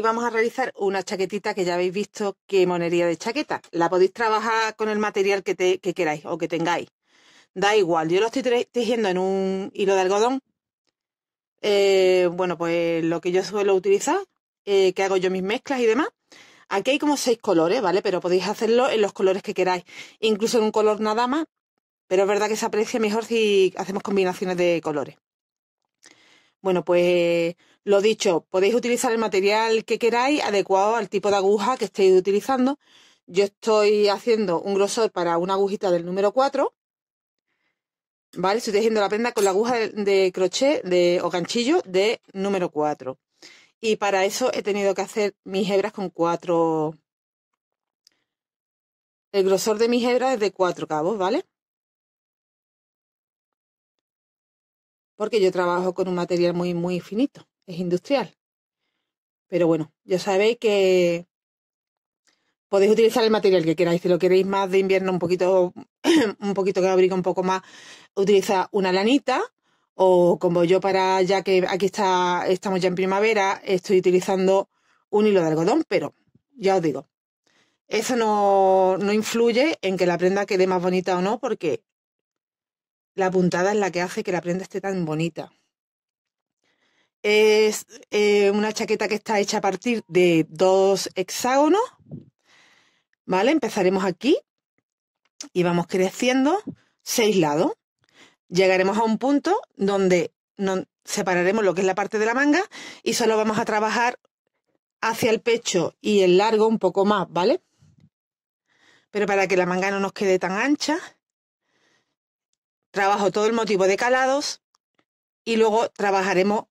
vamos a realizar una chaquetita que ya habéis visto que monería de chaqueta. La podéis trabajar con el material que, queráis o que tengáis. Da igual, yo lo estoy tejiendo en un hilo de algodón. Eh, bueno, pues lo que yo suelo utilizar, eh, que hago yo mis mezclas y demás. Aquí hay como seis colores, ¿vale? Pero podéis hacerlo en los colores que queráis. Incluso en un color nada más. Pero es verdad que se aprecia mejor si hacemos combinaciones de colores. Bueno, pues lo dicho, podéis utilizar el material que queráis adecuado al tipo de aguja que estéis utilizando. Yo estoy haciendo un grosor para una agujita del número 4. ¿Vale? Estoy tejiendo la prenda con la aguja de, crochet de, o ganchillo de número 4. Y para eso he tenido que hacer mis hebras con 4... El grosor de mis hebras es de cuatro cabos, ¿vale? Porque yo trabajo con un material muy, muy finito es industrial. Pero bueno, ya sabéis que podéis utilizar el material que queráis. Si lo queréis más de invierno, un poquito, un poquito que abriga un poco más, utiliza una lanita. O como yo para, ya que aquí está, estamos ya en primavera, estoy utilizando un hilo de algodón, pero ya os digo, eso no, no influye en que la prenda quede más bonita o no, porque la puntada es la que hace que la prenda esté tan bonita. Es eh, una chaqueta que está hecha a partir de dos hexágonos. ¿Vale? Empezaremos aquí y vamos creciendo seis lados. Llegaremos a un punto donde nos separaremos lo que es la parte de la manga y solo vamos a trabajar hacia el pecho y el largo un poco más, ¿vale? Pero para que la manga no nos quede tan ancha, trabajo todo el motivo de calados y luego trabajaremos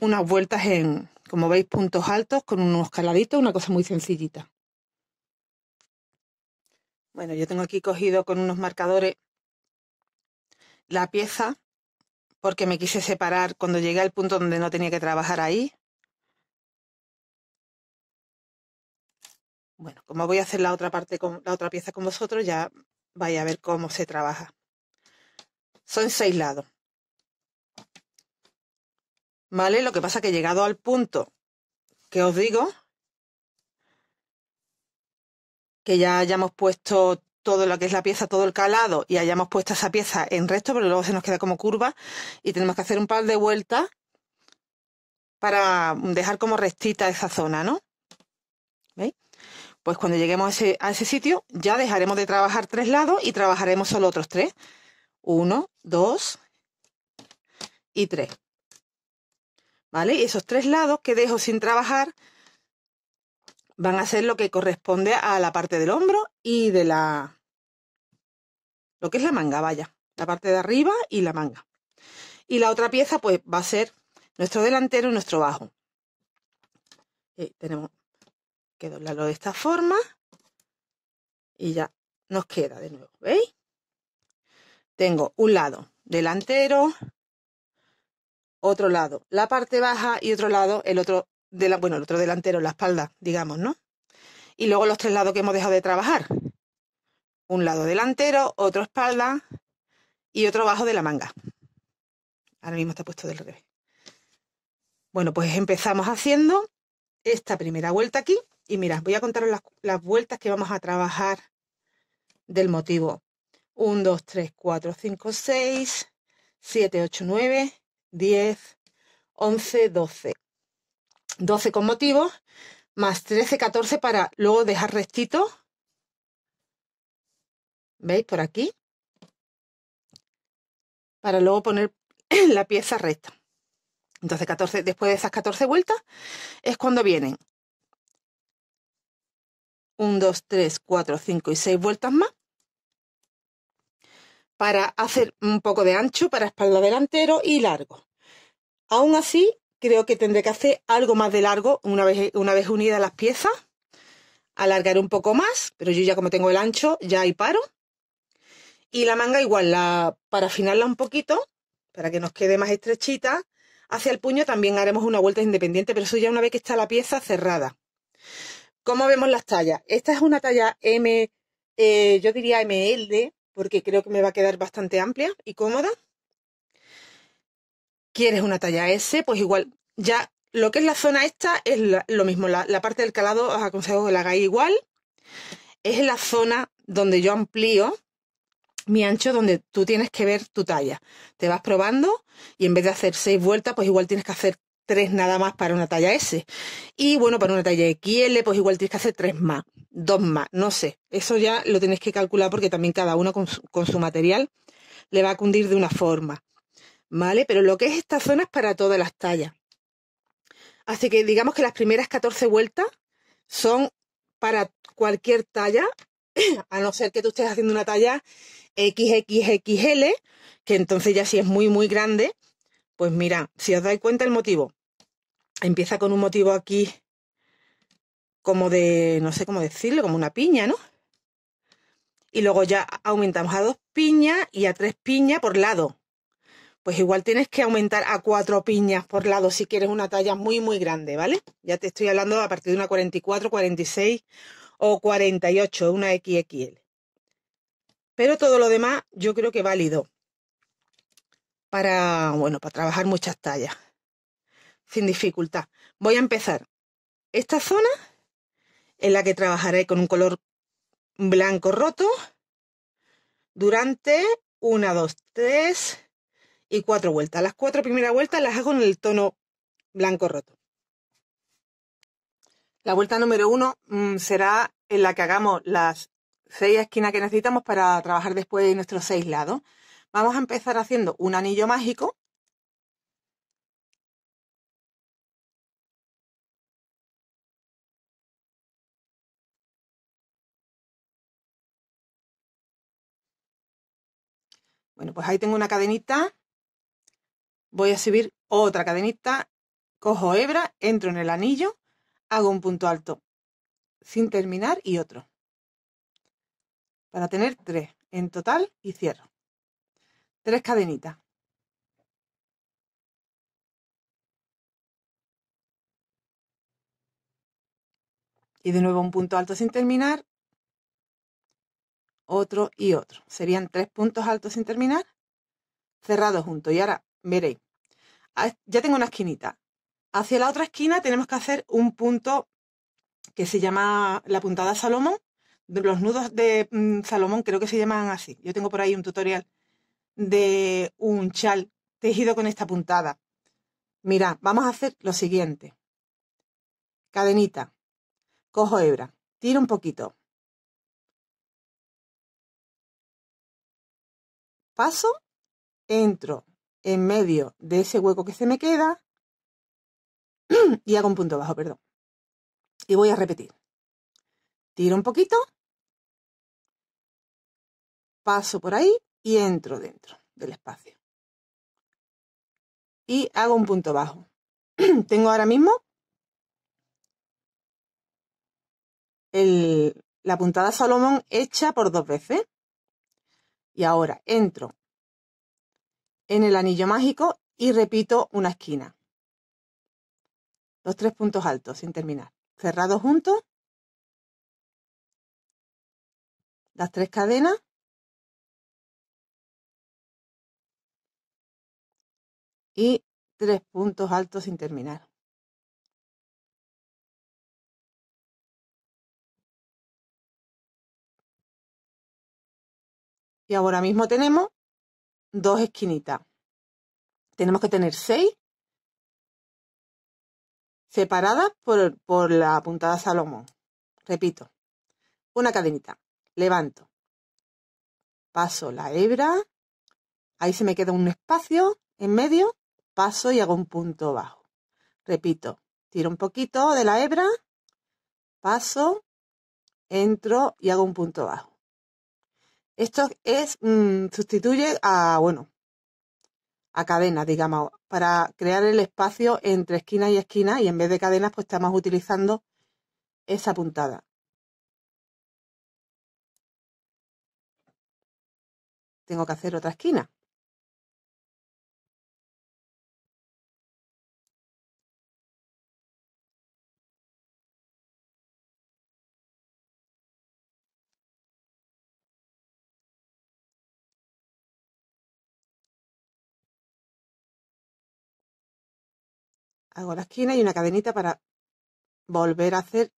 unas vueltas en, como veis, puntos altos con unos caladitos, una cosa muy sencillita. Bueno, yo tengo aquí cogido con unos marcadores la pieza porque me quise separar cuando llegué al punto donde no tenía que trabajar ahí. Bueno, como voy a hacer la otra parte con la otra pieza con vosotros, ya vais a ver cómo se trabaja. Son seis lados. ¿Vale? Lo que pasa que llegado al punto que os digo, que ya hayamos puesto todo lo que es la pieza, todo el calado, y hayamos puesto esa pieza en recto, pero luego se nos queda como curva y tenemos que hacer un par de vueltas para dejar como restita esa zona, ¿no? ¿Veis? Pues cuando lleguemos a ese, a ese sitio ya dejaremos de trabajar tres lados y trabajaremos solo otros tres. Uno, dos y tres. ¿vale? esos tres lados que dejo sin trabajar van a ser lo que corresponde a la parte del hombro y de la... lo que es la manga, vaya, la parte de arriba y la manga. Y la otra pieza pues va a ser nuestro delantero y nuestro bajo. Eh, tenemos que doblarlo de esta forma y ya nos queda de nuevo, ¿veis? Tengo un lado delantero, otro lado la parte baja y otro lado el otro, de bueno, el otro delantero, la espalda, digamos, ¿no? Y luego los tres lados que hemos dejado de trabajar. Un lado delantero, otro espalda y otro bajo de la manga. Ahora mismo está puesto del revés. Bueno, pues empezamos haciendo esta primera vuelta aquí. Y mirad, voy a contaros las, las vueltas que vamos a trabajar del motivo. 1, 2, 3, 4, 5, 6, 7, 8, 9, 10, 11, 12. 12 con motivos, más 13, 14 para luego dejar rectito. ¿Veis por aquí? Para luego poner la pieza recta. Entonces, 14, después de esas 14 vueltas es cuando vienen 1, 2, 3, 4, 5 y 6 vueltas más para hacer un poco de ancho para espalda delantero y largo. Aún así, creo que tendré que hacer algo más de largo una vez, una vez unidas las piezas. Alargaré un poco más, pero yo ya como tengo el ancho, ya hay paro. Y la manga igual, la, para afinarla un poquito, para que nos quede más estrechita, hacia el puño también haremos una vuelta independiente, pero eso ya una vez que está la pieza cerrada. ¿Cómo vemos las tallas? Esta es una talla M, eh, yo diría MLD, porque creo que me va a quedar bastante amplia y cómoda. ¿Quieres una talla S? Pues igual, ya lo que es la zona esta es lo mismo, la, parte del calado os aconsejo que la hagáis igual. Es la zona donde yo amplío mi ancho donde tú tienes que ver tu talla. Te vas probando y en vez de hacer seis vueltas, pues igual tienes que hacer tres nada más para una talla S. Y bueno, para una talla XL, pues igual tienes que hacer tres más dos más, no sé. Eso ya lo tenéis que calcular porque también cada uno con su, material le va a cundir de una forma. ¿Vale? Pero lo que es esta zona es para todas las tallas. Así que digamos que las primeras 14 vueltas son para cualquier talla, a no ser que tú estés haciendo una talla XXXL, que entonces ya si es muy, muy grande, pues mira, si os dais cuenta el motivo, empieza con un motivo aquí como de, no sé cómo decirlo, como una piña, ¿no? Y luego ya aumentamos a dos piñas y a tres piñas por lado. Pues igual tienes que aumentar a cuatro piñas por lado si quieres una talla muy, muy grande, ¿vale? Ya te estoy hablando a partir de una 44, 46 o 48, una XXL. Pero todo lo demás yo creo que válido para, bueno, para trabajar muchas tallas sin dificultad. Voy a empezar esta zona en la que trabajaré con un color blanco roto durante una, dos, tres y cuatro vueltas. Las cuatro primeras vueltas las hago en el tono blanco roto. La vuelta número uno mm, será en la que hagamos las seis esquinas que necesitamos para trabajar después de nuestros seis lados. Vamos a empezar haciendo un anillo mágico Bueno, pues ahí tengo una cadenita. Voy a subir otra cadenita, cojo hebra, entro en el anillo, hago un punto alto sin terminar y otro. Para tener tres en total y cierro. Tres cadenitas. Y de nuevo un punto alto sin terminar otro y otro. Serían tres puntos altos sin terminar, cerrados juntos. Y ahora, veréis, ya tengo una esquinita. Hacia la otra esquina tenemos que hacer un punto que se llama la puntada Salomón. Los nudos de mm, Salomón creo que se llaman así. Yo tengo por ahí un tutorial de un chal tejido con esta puntada. mira vamos a hacer lo siguiente. Cadenita. Cojo hebra. Tiro un poquito. paso, entro en medio de ese hueco que se me queda y hago un punto bajo, perdón. Y voy a repetir. Tiro un poquito, paso por ahí y entro dentro del espacio. Y hago un punto bajo. Tengo ahora mismo la puntada Salomón hecha por dos veces. Y ahora entro en el anillo mágico y repito una esquina. Los tres puntos altos sin terminar. cerrado juntos. Las tres cadenas. Y tres puntos altos sin terminar. Y ahora mismo tenemos dos esquinitas. Tenemos que tener seis separadas por, por la puntada Salomón. Repito, una cadenita. Levanto. Paso la hebra. Ahí se me queda un espacio en medio. Paso y hago un punto bajo. Repito, tiro un poquito de la hebra. Paso, entro y hago un punto bajo. Esto es, mm, sustituye a, bueno, a cadenas, digamos, para crear el espacio entre esquina y esquina y en vez de cadenas pues estamos utilizando esa puntada. Tengo que hacer otra esquina. hago la esquina y una cadenita para volver a hacer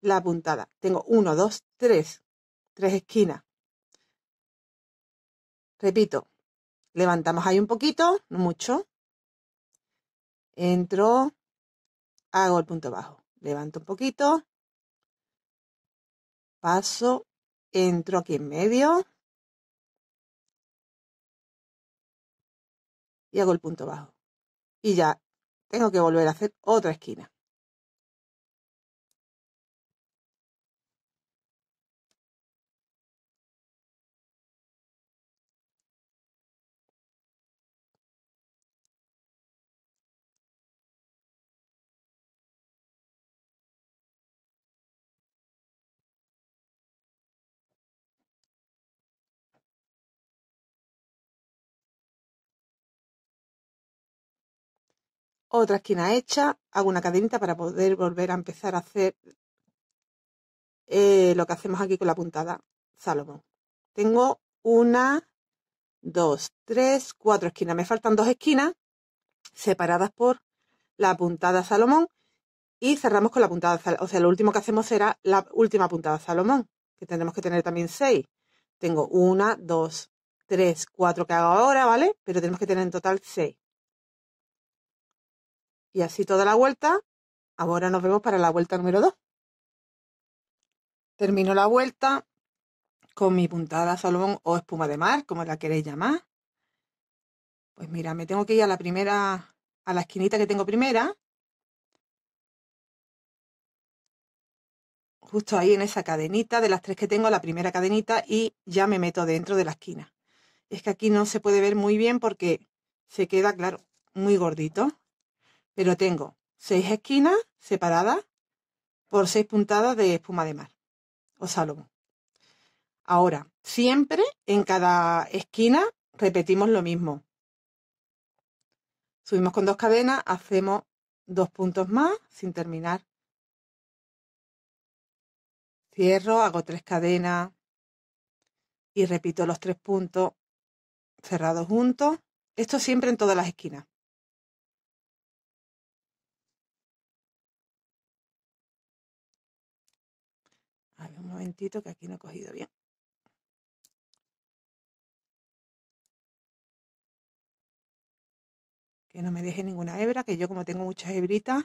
la puntada. Tengo 1, 2, 3, tres esquinas. Repito, levantamos ahí un poquito, no mucho. Entro, hago el punto bajo, levanto un poquito, paso, entro aquí en medio y hago el punto bajo y ya tengo que volver a hacer otra esquina. otra esquina hecha, hago una cadenita para poder volver a empezar a hacer eh, lo que hacemos aquí con la puntada Salomón. Tengo una, dos, tres, cuatro esquinas. Me faltan dos esquinas separadas por la puntada Salomón y cerramos con la puntada Salomón. O sea, lo último que hacemos será la última puntada Salomón, que tendremos que tener también seis. Tengo una, dos, tres, cuatro que hago ahora, ¿vale? Pero tenemos que tener en total seis. Y así toda la vuelta. Ahora nos vemos para la vuelta número 2. Termino la vuelta con mi puntada salón o espuma de mar, como la queréis llamar. Pues mira, me tengo que ir a la primera, a la esquinita que tengo primera. Justo ahí en esa cadenita, de las tres que tengo, la primera cadenita y ya me meto dentro de la esquina. Es que aquí no se puede ver muy bien porque se queda, claro, muy gordito pero tengo seis esquinas separadas por seis puntadas de espuma de mar o salomón. Ahora, siempre en cada esquina repetimos lo mismo. Subimos con dos cadenas, hacemos dos puntos más sin terminar. Cierro, hago tres cadenas y repito los tres puntos cerrados juntos. Esto siempre en todas las esquinas. momentito que aquí no he cogido bien. Que no me deje ninguna hebra, que yo como tengo muchas hebritas,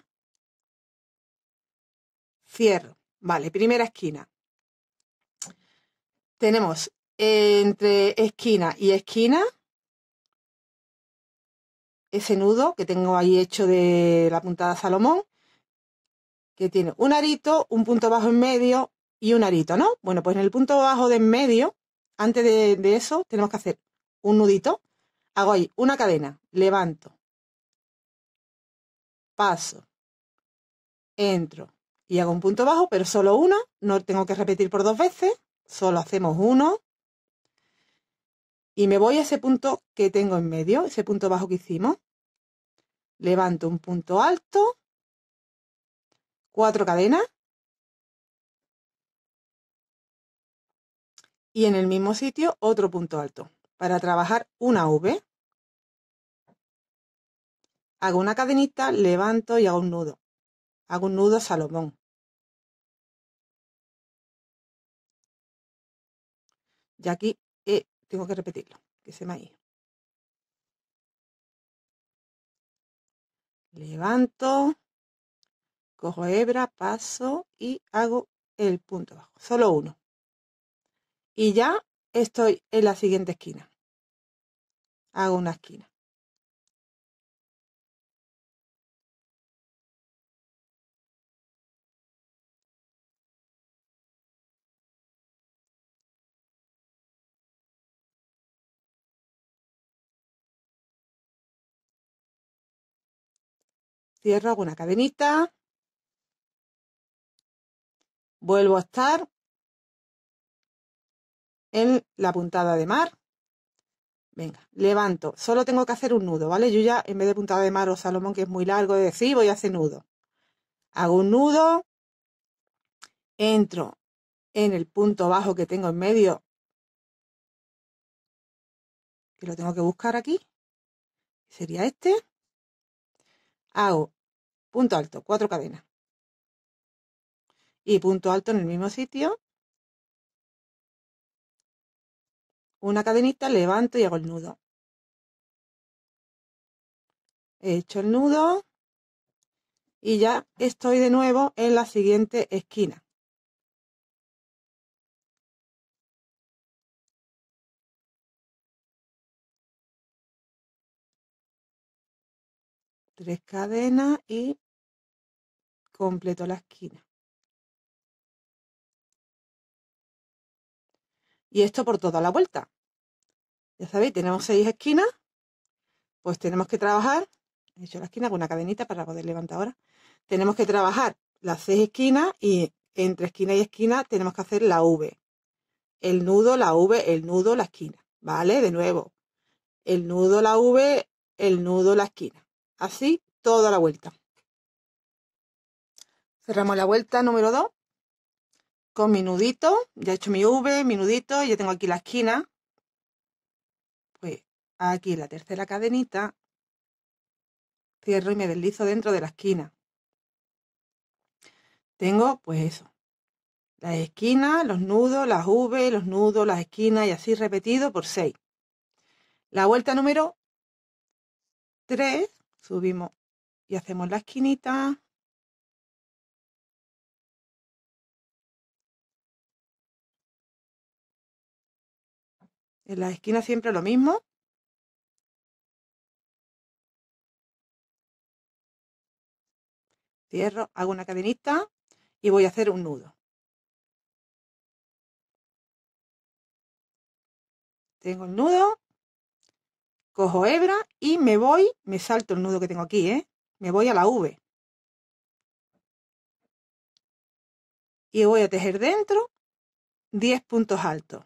cierro. Vale, primera esquina. Tenemos entre esquina y esquina ese nudo que tengo ahí hecho de la puntada Salomón, que tiene un arito, un punto bajo en medio, y un arito, ¿no? Bueno, pues en el punto bajo de en medio, antes de, eso, tenemos que hacer un nudito. Hago ahí una cadena, levanto, paso, entro y hago un punto bajo, pero solo uno, no tengo que repetir por dos veces, solo hacemos uno. Y me voy a ese punto que tengo en medio, ese punto bajo que hicimos. Levanto un punto alto, cuatro cadenas, y en el mismo sitio otro punto alto. Para trabajar una V, hago una cadenita, levanto y hago un nudo. Hago un nudo salomón. Y aquí eh, tengo que repetirlo, que se me ha ido. Levanto, cojo hebra, paso y hago el punto bajo. Solo uno y ya estoy en la siguiente esquina. Hago una esquina. Cierro, hago una cadenita. Vuelvo a estar en la puntada de mar. Venga, levanto. Solo tengo que hacer un nudo, ¿vale? Yo ya, en vez de puntada de mar o salomón, que es muy largo de decir, voy a hacer nudo. Hago un nudo, entro en el punto bajo que tengo en medio, que lo tengo que buscar aquí, sería este. Hago punto alto, cuatro cadenas. Y punto alto en el mismo sitio, una cadenita levanto y hago el nudo. He hecho el nudo y ya estoy de nuevo en la siguiente esquina. Tres cadenas y completo la esquina. Y esto por toda la vuelta. Ya sabéis, tenemos seis esquinas, pues tenemos que trabajar, he hecho la esquina con una cadenita para poder levantar ahora, tenemos que trabajar las seis esquinas y entre esquina y esquina tenemos que hacer la V. El nudo, la V, el nudo, la esquina. ¿Vale? De nuevo. El nudo, la V, el nudo, la esquina. Así toda la vuelta. Cerramos la vuelta número 2 con mi nudito, ya he hecho mi V, mi nudito, ya tengo aquí la esquina, pues aquí la tercera cadenita, cierro y me deslizo dentro de la esquina. Tengo pues eso, la esquina los nudos, las V, los nudos, las esquinas y así repetido por 6. La vuelta número 3, subimos y hacemos la esquinita, En las esquinas siempre lo mismo. Cierro, hago una cadenita y voy a hacer un nudo. Tengo el nudo, cojo hebra y me voy, me salto el nudo que tengo aquí, ¿eh? me voy a la V. Y voy a tejer dentro 10 puntos altos.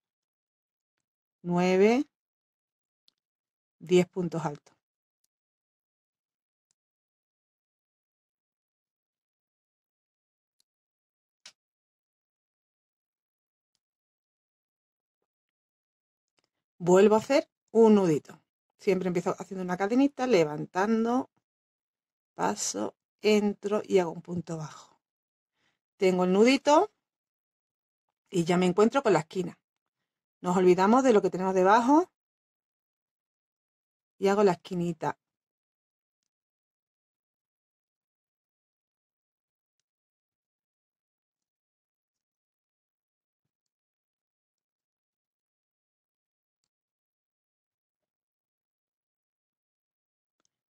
9, 10 puntos altos. Vuelvo a hacer un nudito. Siempre empiezo haciendo una cadenita, levantando, paso, entro y hago un punto bajo. Tengo el nudito y ya me encuentro con la esquina. Nos olvidamos de lo que tenemos debajo. Y hago la esquinita.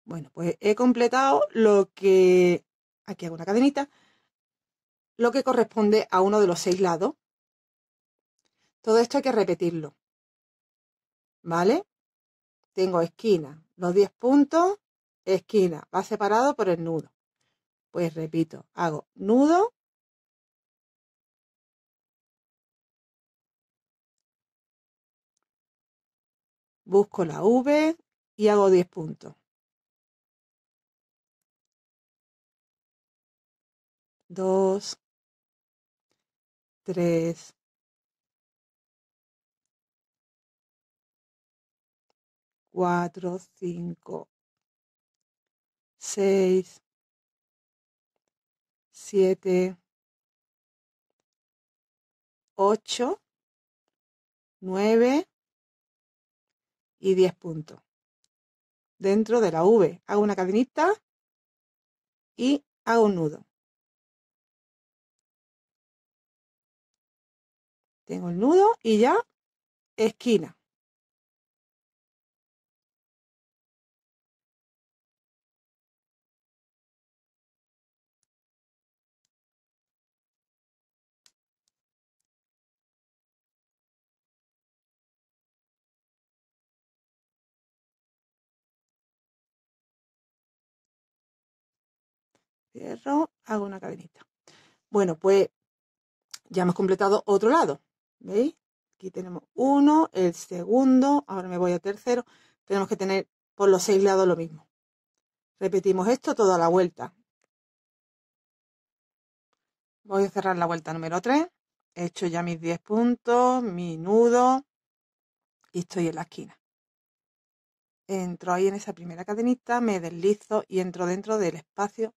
Bueno, pues he completado lo que, aquí hago una cadenita, lo que corresponde a uno de los seis lados. Todo esto hay que repetirlo. ¿Vale? Tengo esquina, los 10 puntos, esquina, va separado por el nudo. Pues repito, hago nudo, busco la V y hago 10 puntos. 2, 3, 4, 5, 6, 7, 8, 9 y 10 puntos. Dentro de la V hago una cadenita y hago un nudo. Tengo el nudo y ya esquina. Cierro, hago una cadenita. Bueno, pues ya hemos completado otro lado. ¿Veis? Aquí tenemos uno, el segundo, ahora me voy a tercero. Tenemos que tener por los seis lados lo mismo. Repetimos esto toda la vuelta. Voy a cerrar la vuelta número 3. He hecho ya mis 10 puntos, mi nudo y estoy en la esquina. Entro ahí en esa primera cadenita, me deslizo y entro dentro del espacio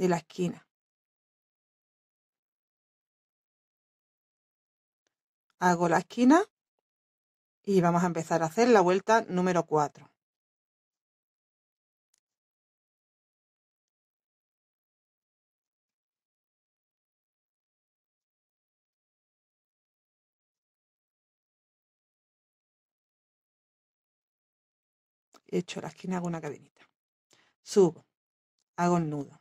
de la esquina. Hago la esquina y vamos a empezar a hacer la vuelta número 4. hecho la esquina hago una cadenita. Subo, hago el nudo.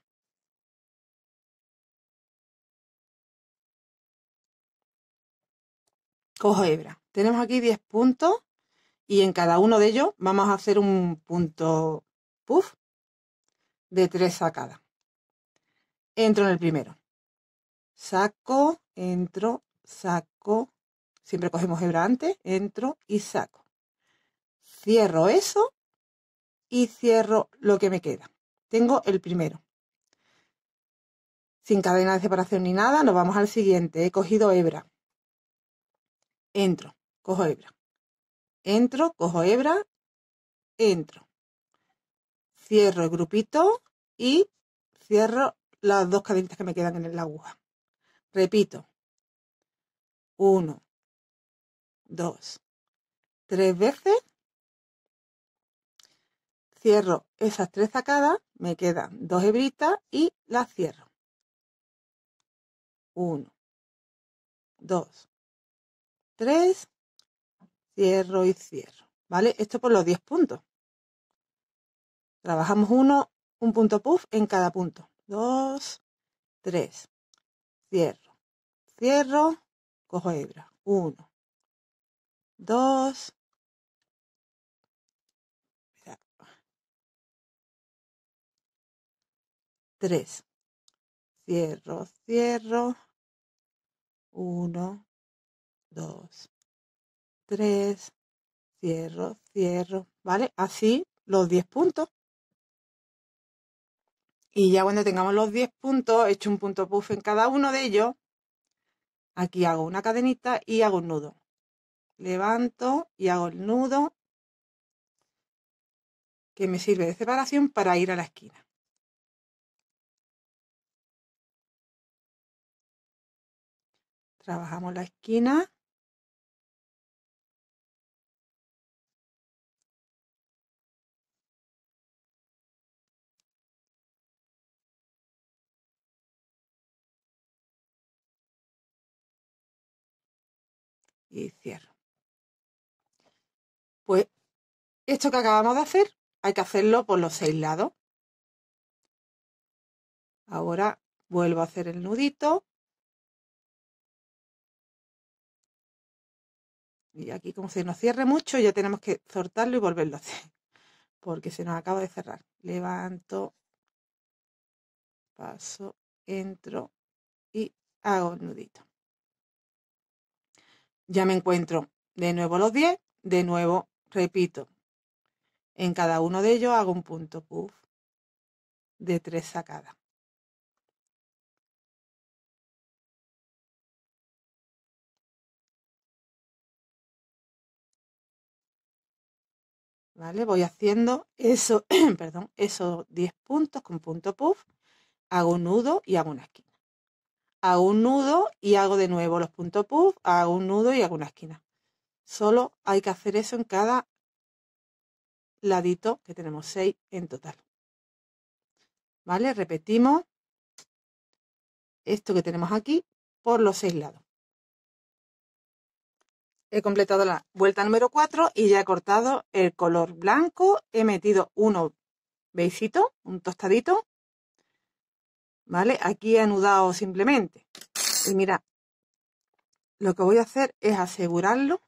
cojo hebra. Tenemos aquí 10 puntos y en cada uno de ellos vamos a hacer un punto puff de tres sacadas. Entro en el primero. Saco, entro, saco. Siempre cogemos hebra antes, entro y saco. Cierro eso y cierro lo que me queda. Tengo el primero. Sin cadena de separación ni nada, nos vamos al siguiente. He cogido hebra entro, cojo hebra, entro, cojo hebra, entro, cierro el grupito y cierro las dos cadenitas que me quedan en la aguja. Repito, uno, dos, tres veces, cierro esas tres sacadas, me quedan dos hebritas y las cierro. Uno, dos, 3, cierro y cierro, ¿vale? Esto por los 10 puntos. Trabajamos uno, un punto puff en cada punto. 2, 3, cierro, cierro, cojo hebra. 1, 2, 3 Cierro, cierro. 1 2, 3, cierro, cierro, ¿vale? Así los 10 puntos. Y ya cuando tengamos los 10 puntos, he hecho un punto puff en cada uno de ellos. Aquí hago una cadenita y hago un nudo. Levanto y hago el nudo que me sirve de separación para ir a la esquina. Trabajamos la esquina. y cierro. Pues esto que acabamos de hacer hay que hacerlo por los seis lados. Ahora vuelvo a hacer el nudito. Y aquí como se nos cierre mucho ya tenemos que soltarlo y volverlo a hacer. Porque se nos acaba de cerrar. Levanto, paso, entro y hago el nudito ya me encuentro de nuevo los 10, de nuevo repito. En cada uno de ellos hago un punto puff de tres sacadas. ¿Vale? Voy haciendo eso, perdón, esos 10 puntos con punto puff, hago un nudo y hago una esquina hago un nudo y hago de nuevo los puntos puff, hago un nudo y hago una esquina. Solo hay que hacer eso en cada ladito, que tenemos seis en total. ¿Vale? Repetimos esto que tenemos aquí por los seis lados. He completado la vuelta número 4 y ya he cortado el color blanco. He metido uno beisito, un tostadito, Aquí he anudado simplemente. Y mira, lo que voy a hacer es asegurarlo.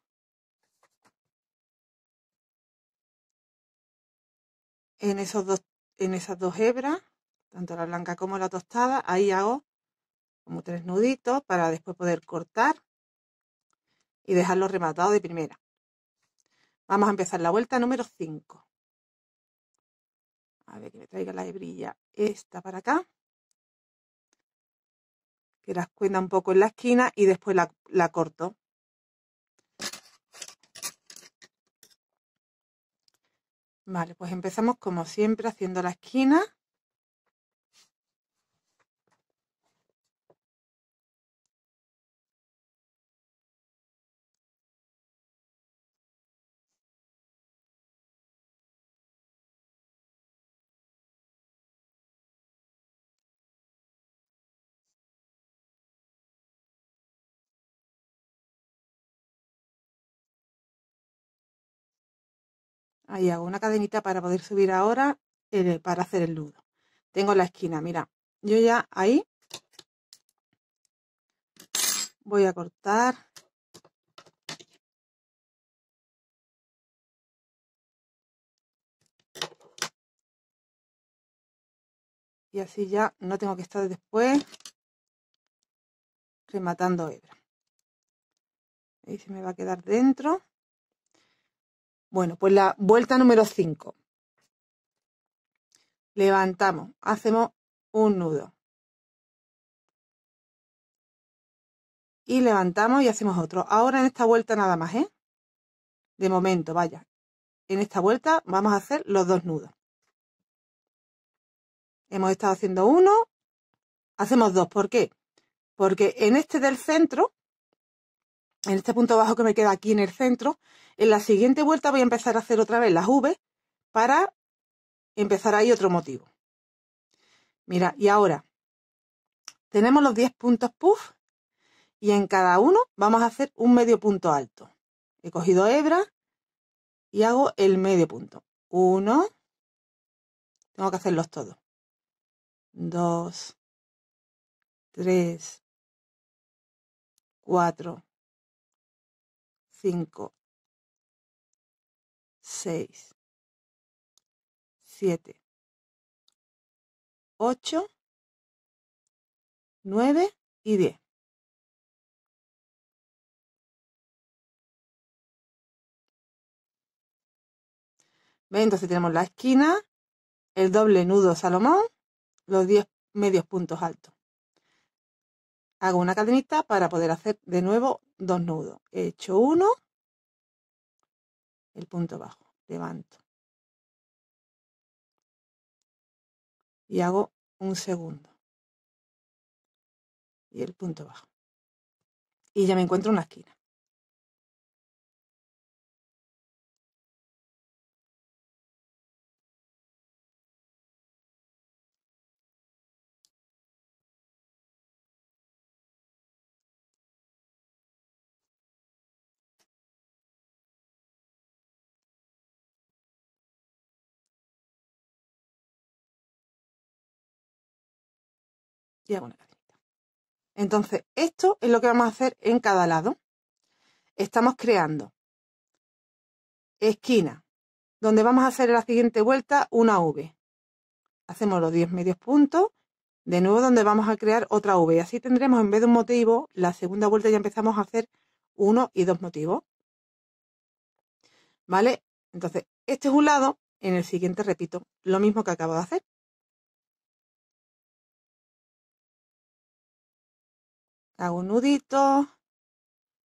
En, esos dos, en esas dos hebras, tanto la blanca como la tostada, ahí hago como tres nuditos para después poder cortar y dejarlo rematado de primera. Vamos a empezar la vuelta número 5. A ver que me traiga la hebrilla esta para acá que las cuenta un poco en la esquina y después la corto. Vale, pues empezamos como siempre haciendo la esquina. Ahí hago una cadenita para poder subir ahora para hacer el nudo. Tengo la esquina, mira, yo ya ahí voy a cortar y así ya no tengo que estar después rematando hebra. y se me va a quedar dentro. Bueno, pues la vuelta número 5. Levantamos, hacemos un nudo. Y levantamos y hacemos otro. Ahora en esta vuelta nada más, ¿eh? De momento, vaya. En esta vuelta vamos a hacer los dos nudos. Hemos estado haciendo uno, hacemos dos. ¿Por qué? Porque en este del centro en este punto bajo que me queda aquí en el centro, en la siguiente vuelta voy a empezar a hacer otra vez las V para empezar ahí otro motivo. Mira, y ahora tenemos los 10 puntos puff y en cada uno vamos a hacer un medio punto alto. He cogido hebra y hago el medio punto. Uno, tengo que hacerlos todos. Dos, tres, cuatro, 5, 6, 7, 8, 9 y 10. Entonces tenemos la esquina, el doble nudo salomón, los 10 medios puntos altos. Hago una cadenita para poder hacer de nuevo dos nudos. He hecho uno, el punto bajo, levanto. Y hago un segundo. Y el punto bajo. Y ya me encuentro una esquina. Entonces, esto es lo que vamos a hacer en cada lado. Estamos creando esquina, donde vamos a hacer en la siguiente vuelta una V. Hacemos los 10 medios puntos, de nuevo donde vamos a crear otra V. Así tendremos en vez de un motivo, la segunda vuelta ya empezamos a hacer uno y dos motivos. ¿Vale? Entonces, este es un lado, en el siguiente repito lo mismo que acabo de hacer. hago un nudito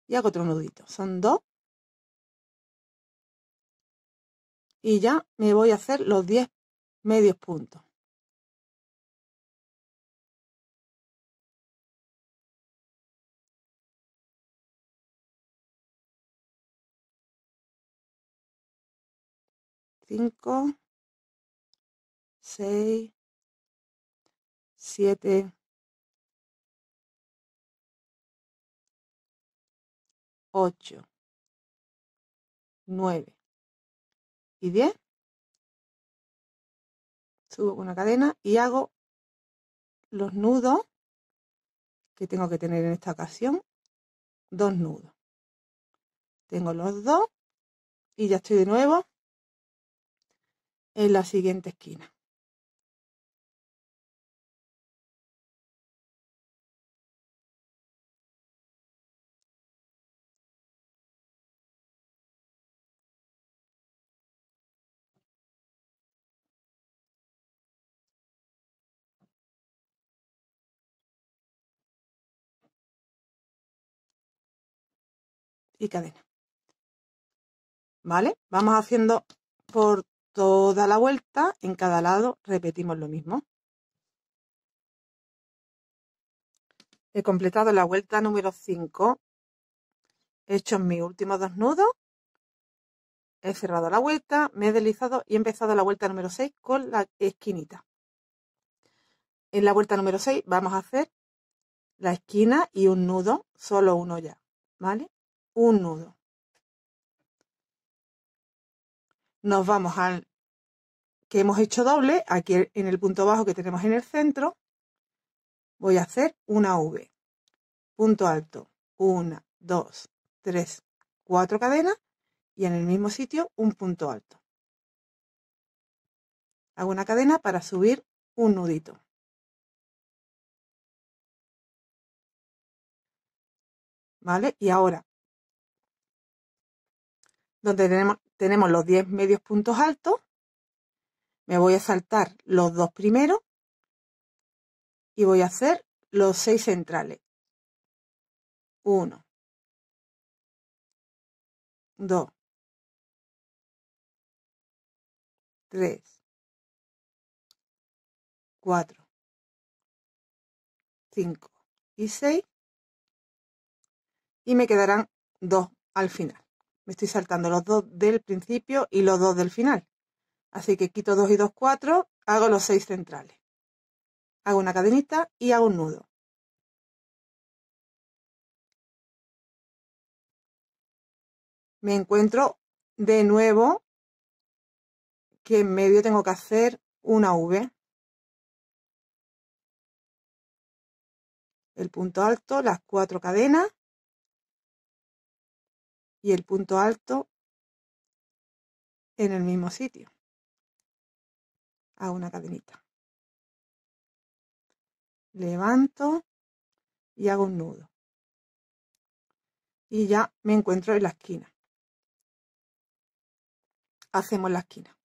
y hago otro nudito. Son dos. Y ya me voy a hacer los diez medios puntos. Cinco, seis, siete, 8, 9 y 10. Subo una cadena y hago los nudos que tengo que tener en esta ocasión. Dos nudos. Tengo los dos y ya estoy de nuevo en la siguiente esquina. cadena. ¿Vale? Vamos haciendo por toda la vuelta, en cada lado repetimos lo mismo. He completado la vuelta número 5, he hecho mis últimos dos nudos, he cerrado la vuelta, me he deslizado y he empezado la vuelta número 6 con la esquinita. En la vuelta número 6 vamos a hacer la esquina y un nudo, solo uno ya, ¿vale? un nudo. Nos vamos al que hemos hecho doble, aquí e, en el punto bajo que tenemos en el centro, voy a hacer una V. Punto alto, una, dos, tres, cuatro cadenas y en el mismo sitio un punto alto. Hago una cadena para subir un nudito. ¿Vale? Y ahora donde tenemos, los 10 medios puntos altos. Me voy a saltar los dos primeros y voy a hacer los 6 centrales. 1, 2, 3, 4, 5 y 6 y me quedarán 2 al final me estoy saltando los dos del principio y los dos del final. Así que quito 2 y 2, 4, hago los 6 centrales. Hago una cadenita y hago un nudo. Me encuentro de nuevo que en medio tengo que hacer una V. El punto alto, las cuatro cadenas y el punto alto en el mismo sitio. Hago una cadenita. Levanto y hago un nudo. Y ya me encuentro en la esquina. Hacemos la esquina.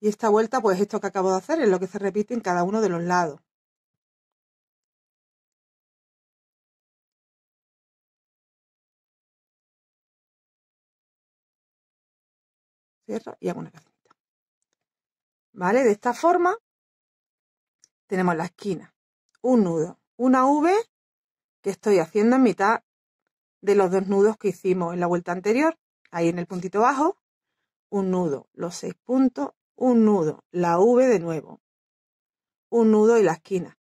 Y esta vuelta, pues esto que acabo de hacer es lo que se repite en cada uno de los lados. y hago una cadenita. ¿Vale? De esta forma tenemos la esquina, un nudo, una V que estoy haciendo en mitad de los dos nudos que hicimos en la vuelta anterior, ahí en el puntito bajo, un nudo, los seis puntos, un nudo, la V de nuevo, un nudo y la esquina.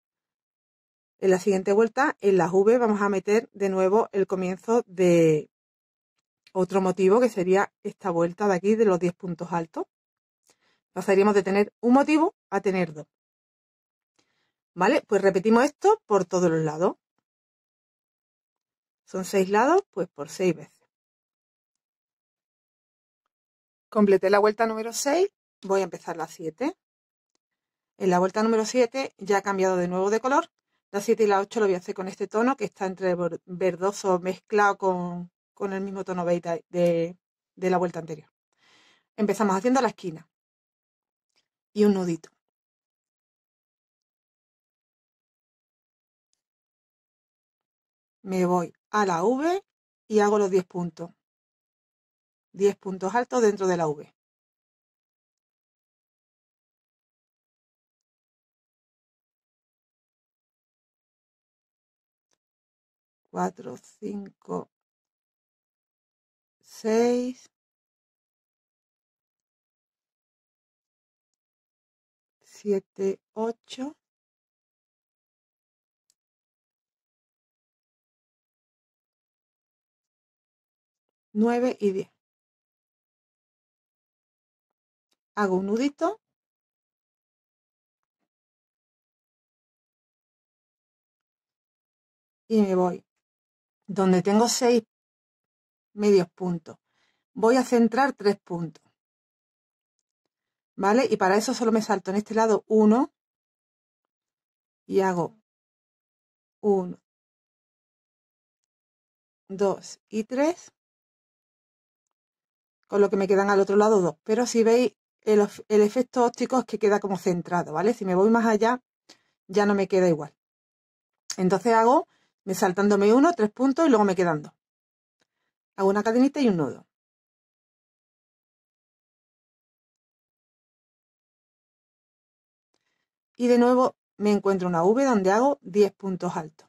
En la siguiente vuelta, en la V vamos a meter de nuevo el comienzo de, otro motivo que sería esta vuelta de aquí de los 10 puntos altos. Pasaríamos de tener un motivo a tener dos. ¿Vale? Pues repetimos esto por todos los lados. Son seis lados, pues por seis veces. Completé la vuelta número 6, voy a empezar la 7. En la vuelta número 7 ya ha cambiado de nuevo de color. La 7 y la 8 lo voy a hacer con este tono que está entre verdoso mezclado con, con el mismo tono beige de, la vuelta anterior. Empezamos haciendo la esquina y un nudito. Me voy a la V y hago los 10 puntos. 10 puntos altos dentro de la V. Cuatro, cinco, 6, 7, 8, 9 y 10. Hago un nudito y me voy. Donde tengo 6 medios puntos. Voy a centrar tres puntos. ¿Vale? Y para eso solo me salto en este lado uno y hago uno, dos y tres, con lo que me quedan al otro lado dos. Pero si veis, el, efecto óptico es que queda como centrado, ¿vale? Si me voy más allá, ya no me queda igual. Entonces hago, me saltándome uno tres puntos y luego me quedan Hago una cadenita y un nudo. Y de nuevo me encuentro una V donde hago 10 puntos altos.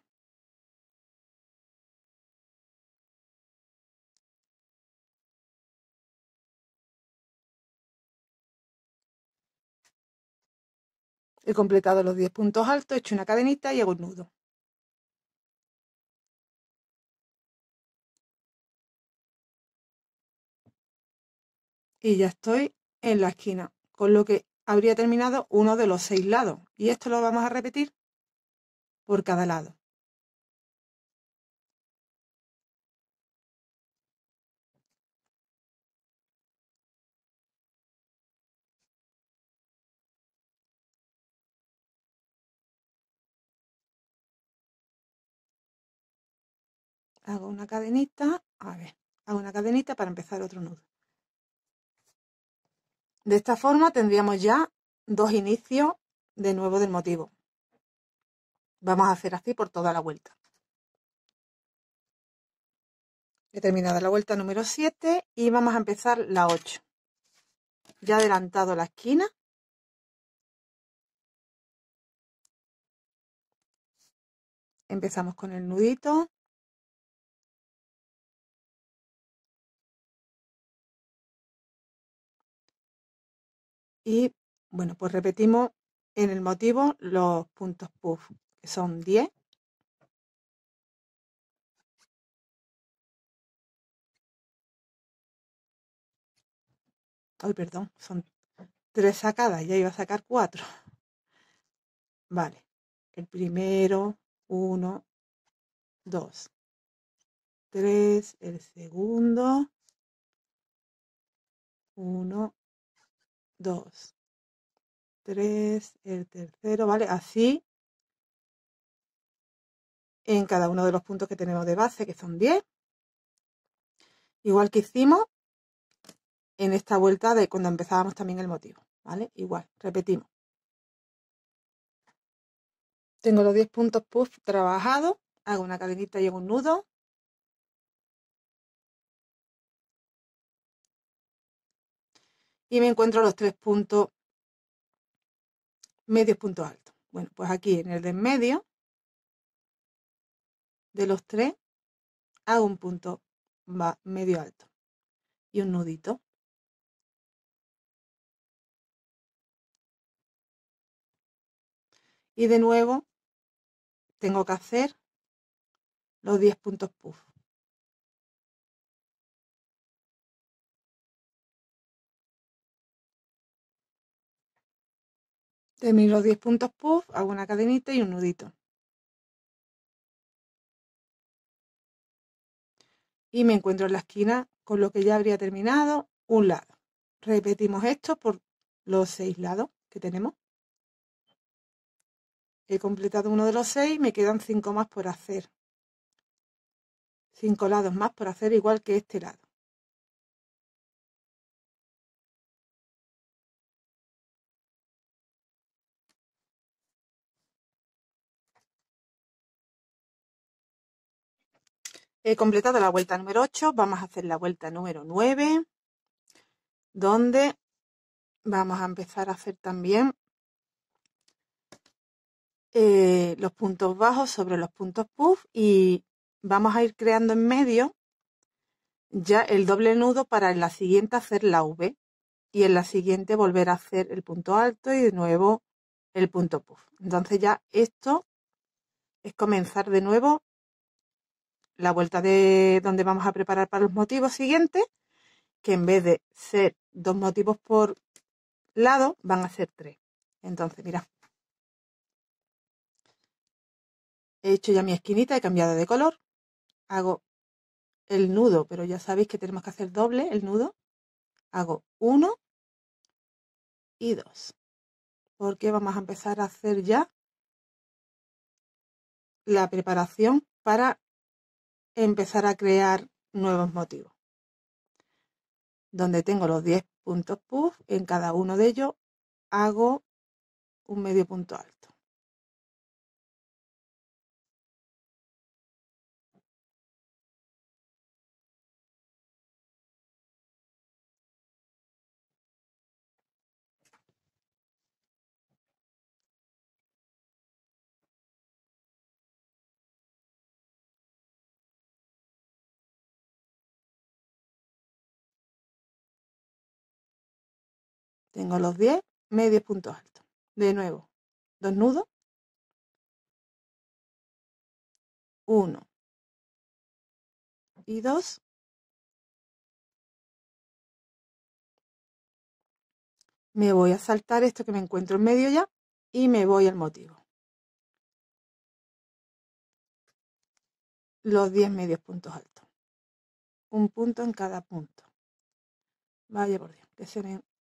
He completado los 10 puntos altos, he hecho una cadenita y hago un nudo. y ya estoy en la esquina, con lo que habría terminado uno de los seis lados. Y esto lo vamos a repetir por cada lado. Hago una cadenita, a ver, hago una cadenita para empezar otro nudo. De esta forma tendríamos ya dos inicios de nuevo del motivo. Vamos a hacer así por toda la vuelta. He terminado la vuelta número 7 y vamos a empezar la 8. Ya adelantado la esquina. Empezamos con el nudito. Y bueno, pues repetimos en el motivo los puntos puff, que son 10. Ay, perdón, son tres sacadas, ya iba a sacar cuatro. Vale, el primero, 1, 2, 3, el segundo, uno, 2, 3, el tercero, ¿vale? Así en cada uno de los puntos que tenemos de base, que son 10. Igual que hicimos en esta vuelta de cuando empezábamos también el motivo, ¿vale? Igual, repetimos. Tengo los 10 puntos puff trabajados, hago una cadenita y hago un nudo, y me encuentro los tres puntos medios punto altos. Bueno, pues aquí en el de en medio de los tres hago un punto medio alto y un nudito. Y de nuevo tengo que hacer los 10 puntos puff. De los 10 puntos puff hago una cadenita y un nudito. Y me encuentro en la esquina con lo que ya habría terminado un lado. Repetimos esto por los seis lados que tenemos. He completado uno de los seis, me quedan cinco más por hacer. Cinco lados más por hacer igual que este lado. He completado la vuelta número 8, vamos a hacer la vuelta número 9, donde vamos a empezar a hacer también eh, los puntos bajos sobre los puntos puff y vamos a ir creando en medio ya el doble nudo para en la siguiente hacer la V y en la siguiente volver a hacer el punto alto y de nuevo el punto puff. Entonces ya esto es comenzar de nuevo la vuelta de donde vamos a preparar para los motivos siguientes, que en vez de ser dos motivos por lado, van a ser tres. Entonces, mira He hecho ya mi esquinita, he cambiado de color. Hago el nudo, pero ya sabéis que tenemos que hacer doble el nudo. Hago uno y dos. Porque vamos a empezar a hacer ya la preparación para empezar a crear nuevos motivos. Donde tengo los 10 puntos puff, en cada uno de ellos hago un medio punto alto. Tengo los 10 medios puntos altos. De nuevo, dos nudos. Uno. y dos. Me voy a saltar esto que me encuentro en medio ya y me voy al motivo. Los 10 medios puntos altos. Un punto en cada punto. Vaya por Dios, que se me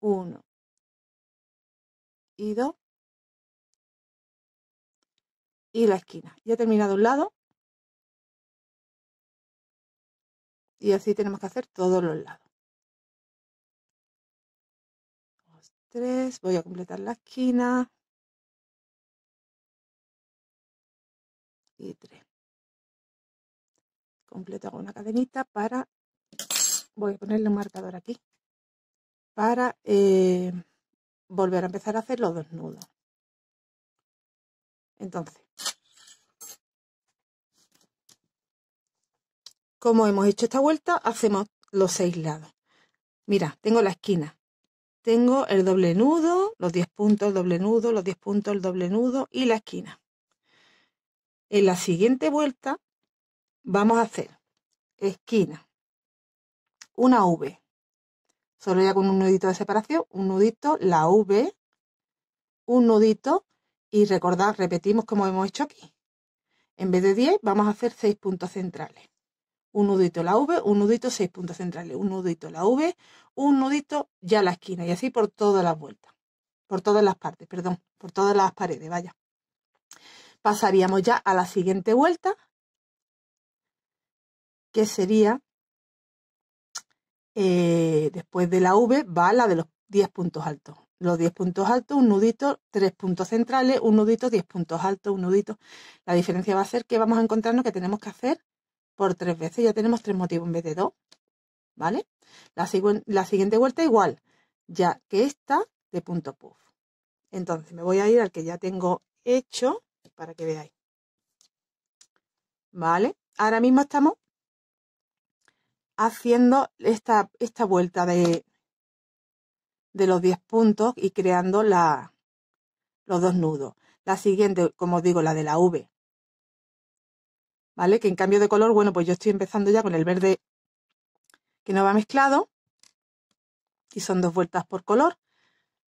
1. Y 2. Y la esquina. Ya he terminado un lado. Y así tenemos que hacer todos los lados. Tres, voy a completar la esquina. Y 3. Completo con una cadenita para... Voy a ponerle un marcador aquí para eh, volver a empezar a hacer los dos nudos. Entonces, como hemos hecho esta vuelta, hacemos los seis lados. Mira, tengo la esquina, tengo el doble nudo, los diez puntos, el doble nudo, los diez puntos, el doble nudo y la esquina. En la siguiente vuelta vamos a hacer esquina, una V, solo ya con un nudito de separación, un nudito, la V, un nudito y recordad, repetimos como hemos hecho aquí. En vez de 10 vamos a hacer 6 puntos centrales. Un nudito la V, un nudito 6 puntos centrales, un nudito la V, un nudito ya la esquina y así por todas las vueltas, por todas las partes, perdón, por todas las paredes, vaya. Pasaríamos ya a la siguiente vuelta, que sería eh, después de la V va la de los 10 puntos altos. Los 10 puntos altos, un nudito, tres puntos centrales, un nudito, 10 puntos altos, un nudito. La diferencia va a ser que vamos a encontrarnos que tenemos que hacer por tres veces. Ya tenemos tres motivos en vez de dos. ¿Vale? La, la siguiente vuelta igual, ya que esta de punto puff. Entonces me voy a ir al que ya tengo hecho para que veáis. ¿Vale? Ahora mismo estamos haciendo esta, esta vuelta de, de los 10 puntos y creando la, los dos nudos. La siguiente, como digo, la de la V. ¿Vale? Que en cambio de color, bueno, pues yo estoy empezando ya con el verde que no va mezclado. Y son dos vueltas por color.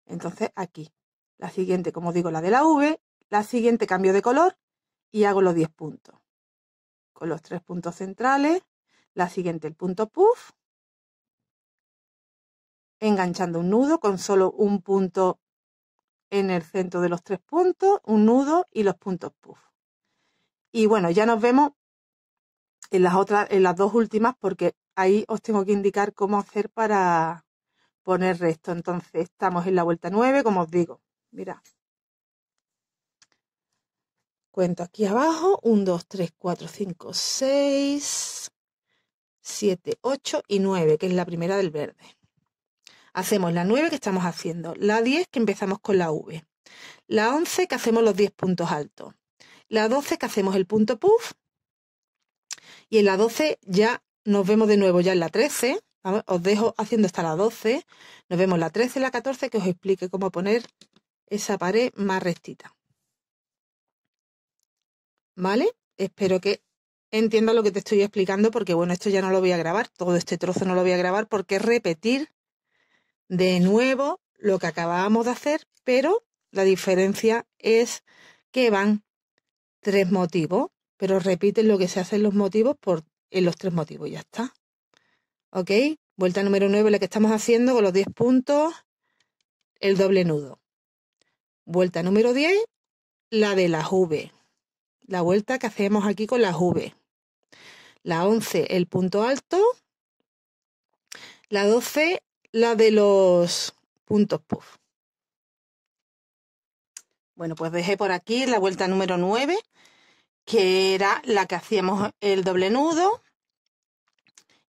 Entonces aquí. La siguiente, como digo, la de la V. La siguiente cambio de color y hago los 10 puntos. Con los tres puntos centrales. La siguiente, el punto puff, enganchando un nudo con solo un punto en el centro de los tres puntos, un nudo y los puntos puff. Y bueno, ya nos vemos en las otras, en las dos últimas, porque ahí os tengo que indicar cómo hacer para poner resto. Entonces, estamos en la vuelta 9, como os digo. Mirad. Cuento aquí abajo. 1, 2, 3, 4, 5, 6, 7, 8 y 9, que es la primera del verde. Hacemos la 9 que estamos haciendo, la 10 que empezamos con la V, la 11 que hacemos los 10 puntos altos, la 12 que hacemos el punto puff y en la 12 ya nos vemos de nuevo ya en la 13. Os dejo haciendo hasta la 12. Nos vemos la 13 y la 14 que os explique cómo poner esa pared más rectita. ¿Vale? Espero que Entiendo lo que te estoy explicando, porque bueno, esto ya no lo voy a grabar, todo este trozo no lo voy a grabar porque es repetir de nuevo lo que acabamos de hacer, pero la diferencia es que van tres motivos, pero repiten lo que se hace en los motivos por en los tres motivos, ya está. ¿Ok? Vuelta número 9, la que estamos haciendo con los 10 puntos, el doble nudo. Vuelta número 10, la de la V la vuelta que hacemos aquí con las V. La 11, el punto alto. La 12, la de los puntos puff. Bueno, pues dejé por aquí la vuelta número 9, que era la que hacíamos el doble nudo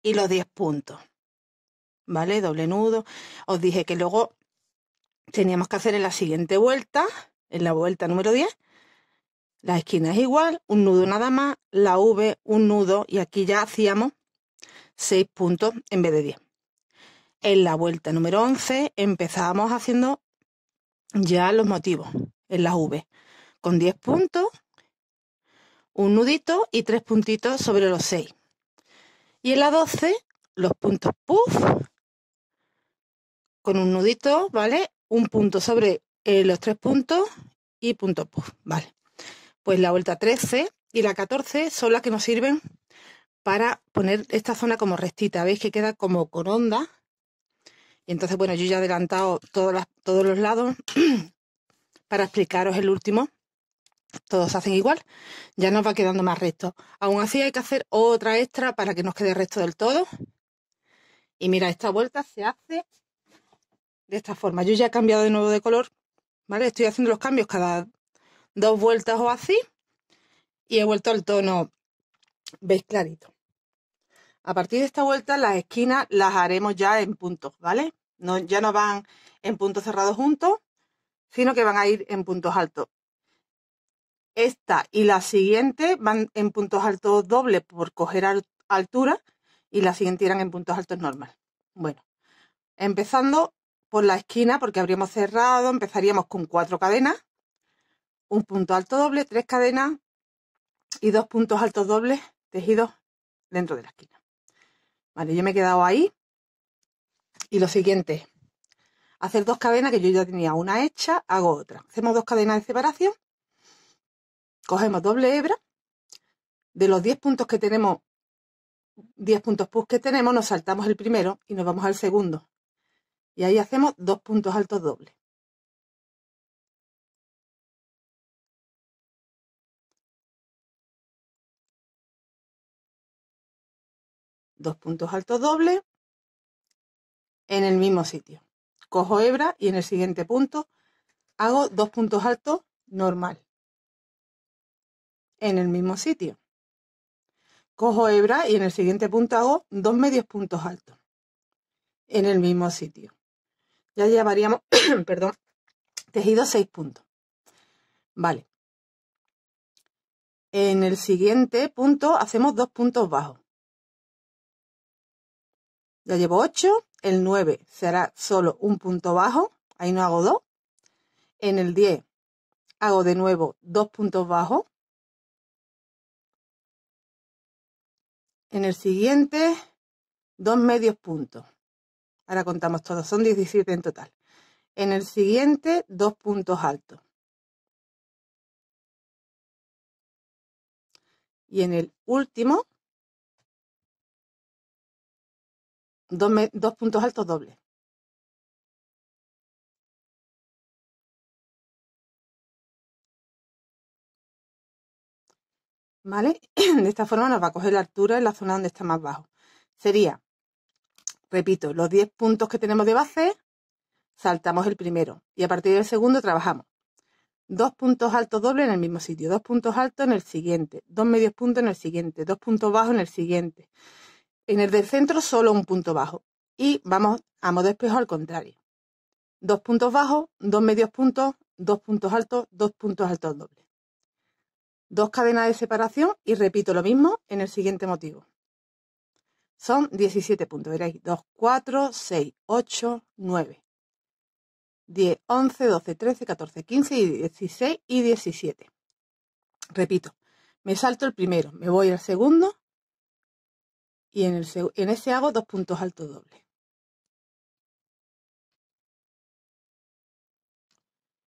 y los 10 puntos. ¿Vale? Doble nudo. Os dije que luego teníamos que hacer en la siguiente vuelta, en la vuelta número 10, la esquina es igual, un nudo nada más, la V, un nudo, y aquí ya hacíamos 6 puntos en vez de 10. En la vuelta número 11 empezamos haciendo ya los motivos en la V, con 10 puntos, un nudito y 3 puntitos sobre los 6. Y en la 12, los puntos puff, con un nudito, ¿vale? Un punto sobre eh, los 3 puntos y punto puff, ¿vale? pues la vuelta 13 y la 14 son las que nos sirven para poner esta zona como rectita. Veis que queda como con onda. Y entonces, bueno, yo ya he adelantado todos los lados para explicaros el último. Todos hacen igual. Ya nos va quedando más recto. Aún así hay que hacer otra extra para que nos quede recto del todo. Y mira, esta vuelta se hace de esta forma. Yo ya he cambiado de nuevo de color. ¿Vale? Estoy haciendo los cambios cada dos vueltas o así y he vuelto al tono, veis clarito. A partir de esta vuelta las esquinas las haremos ya en puntos, ¿vale? No, ya no van en puntos cerrados juntos, sino que van a ir en puntos altos. Esta y la siguiente van en puntos altos doble por coger altura y la siguiente irán en puntos altos normal. Bueno, empezando por la esquina, porque habríamos cerrado, empezaríamos con cuatro cadenas un punto alto doble, tres cadenas y dos puntos altos dobles tejidos dentro de la esquina. Vale, yo me he quedado ahí. Y lo siguiente, hacer dos cadenas que yo ya tenía una hecha, hago otra. Hacemos dos cadenas de separación, cogemos doble hebra, de los 10 puntos que tenemos, 10 puntos pus que tenemos, nos saltamos el primero y nos vamos al segundo. Y ahí hacemos dos puntos altos dobles. dos puntos altos dobles en el mismo sitio. Cojo hebra y en el siguiente punto hago dos puntos altos normal en el mismo sitio. Cojo hebra y en el siguiente punto hago dos medios puntos altos en el mismo sitio. Ya llevaríamos, perdón, tejido seis puntos. Vale. En el siguiente punto hacemos dos puntos bajos. Ya llevo 8. El 9 será solo un punto bajo. Ahí no hago 2. En el 10 hago de nuevo 2 puntos bajos. En el siguiente, dos medios puntos. Ahora contamos todos, son 17 en total. En el siguiente, dos puntos altos. Y en el último, dos, puntos altos doble ¿Vale? De esta forma nos va a coger la altura en la zona donde está más bajo. Sería, repito, los 10 puntos que tenemos de base, saltamos el primero y a partir del segundo trabajamos. Dos puntos altos doble en el mismo sitio, dos puntos altos en el siguiente, dos medios puntos en el siguiente, dos puntos bajos en el siguiente. En el del centro solo un punto bajo y vamos a modo espejo al contrario. Dos puntos bajos, dos medios puntos, dos puntos altos, dos puntos altos dobles. Dos cadenas de separación y repito lo mismo en el siguiente motivo. Son 17 puntos, veréis, 2, 4, 6, 8, 9, 10, 11, 12, 13, 14, 15 16 y 17. Repito, me salto el primero, me voy al segundo y en, el, en ese hago dos puntos altos dobles.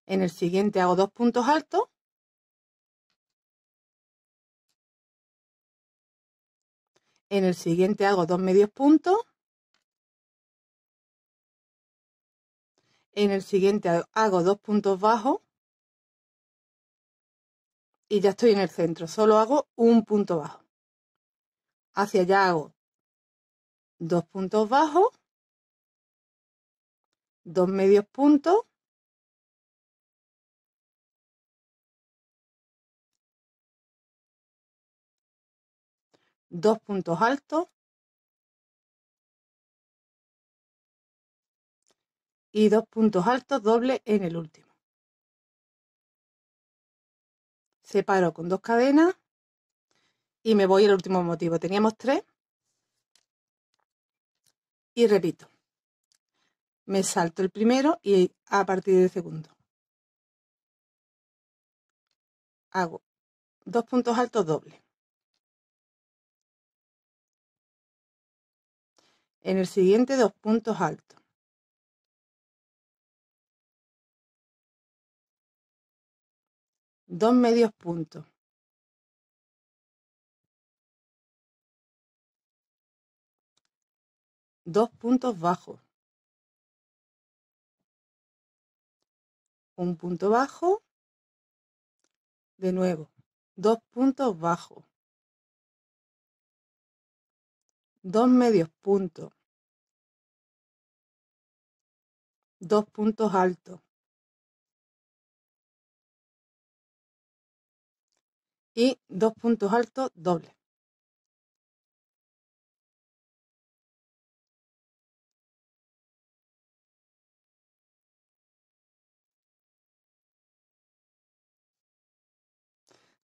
En el siguiente hago dos puntos altos En el siguiente hago dos medios puntos. En el siguiente hago dos puntos bajos. Y ya estoy en el centro. Solo hago un punto bajo hacia allá hago dos puntos bajos, dos medios puntos, dos puntos altos y dos puntos altos doble en el último. Separo con dos cadenas y me voy al último motivo. Teníamos tres. Y repito. Me salto el primero y a partir del segundo. Hago dos puntos altos dobles. En el siguiente dos puntos altos. Dos medios puntos. Dos puntos bajos. Un punto bajo. De nuevo, dos puntos bajos. Dos medios puntos. Dos puntos altos. Y dos puntos altos dobles.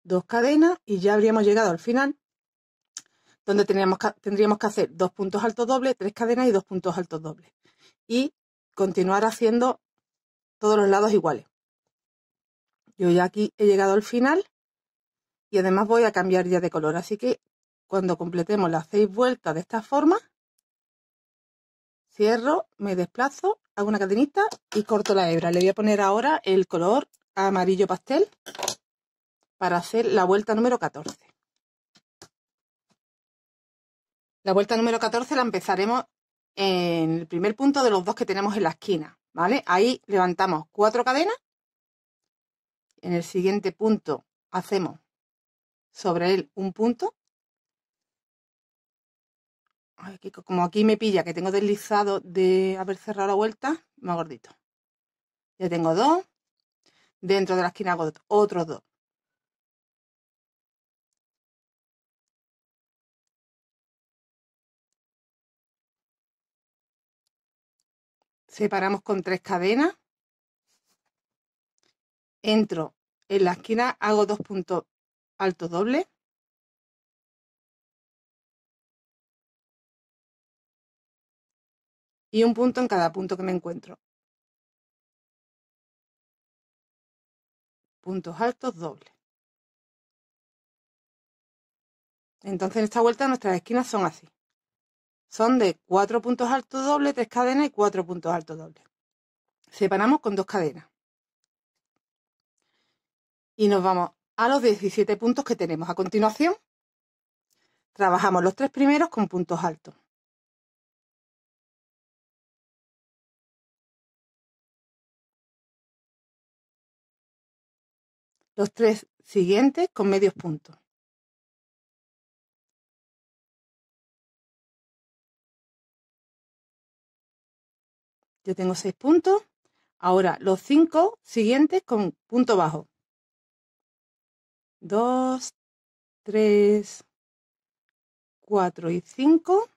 dos cadenas y ya habríamos llegado al final, donde tendríamos que hacer dos puntos altos dobles, tres cadenas y dos puntos altos dobles. Y continuar haciendo todos los lados iguales. Yo ya aquí he llegado al final y además voy a cambiar ya de color. Así que cuando completemos las seis vueltas de esta forma, cierro, me desplazo, hago una cadenita y corto la hebra. Le voy a poner ahora el color amarillo pastel para hacer la vuelta número 14. La vuelta número 14 la empezaremos en el primer punto de los dos que tenemos en la esquina, ¿vale? Ahí levantamos cuatro cadenas. En el siguiente punto hacemos sobre él un punto. Como aquí me pilla que tengo deslizado de haber cerrado la vuelta, más gordito. Ya tengo dos. Dentro de la esquina hago otros dos. separamos con tres cadenas, entro en la esquina, hago dos puntos altos dobles, y un punto en cada punto que me encuentro. Puntos altos dobles. Entonces en esta vuelta nuestras esquinas son así. Son de cuatro puntos altos doble, tres cadenas y cuatro puntos altos doble. Separamos con dos cadenas. Y nos vamos a los 17 puntos que tenemos a continuación. Trabajamos los tres primeros con puntos altos. Los tres siguientes con medios puntos. Yo tengo seis puntos. Ahora los cinco siguientes con punto bajo. Dos, tres, cuatro y cinco.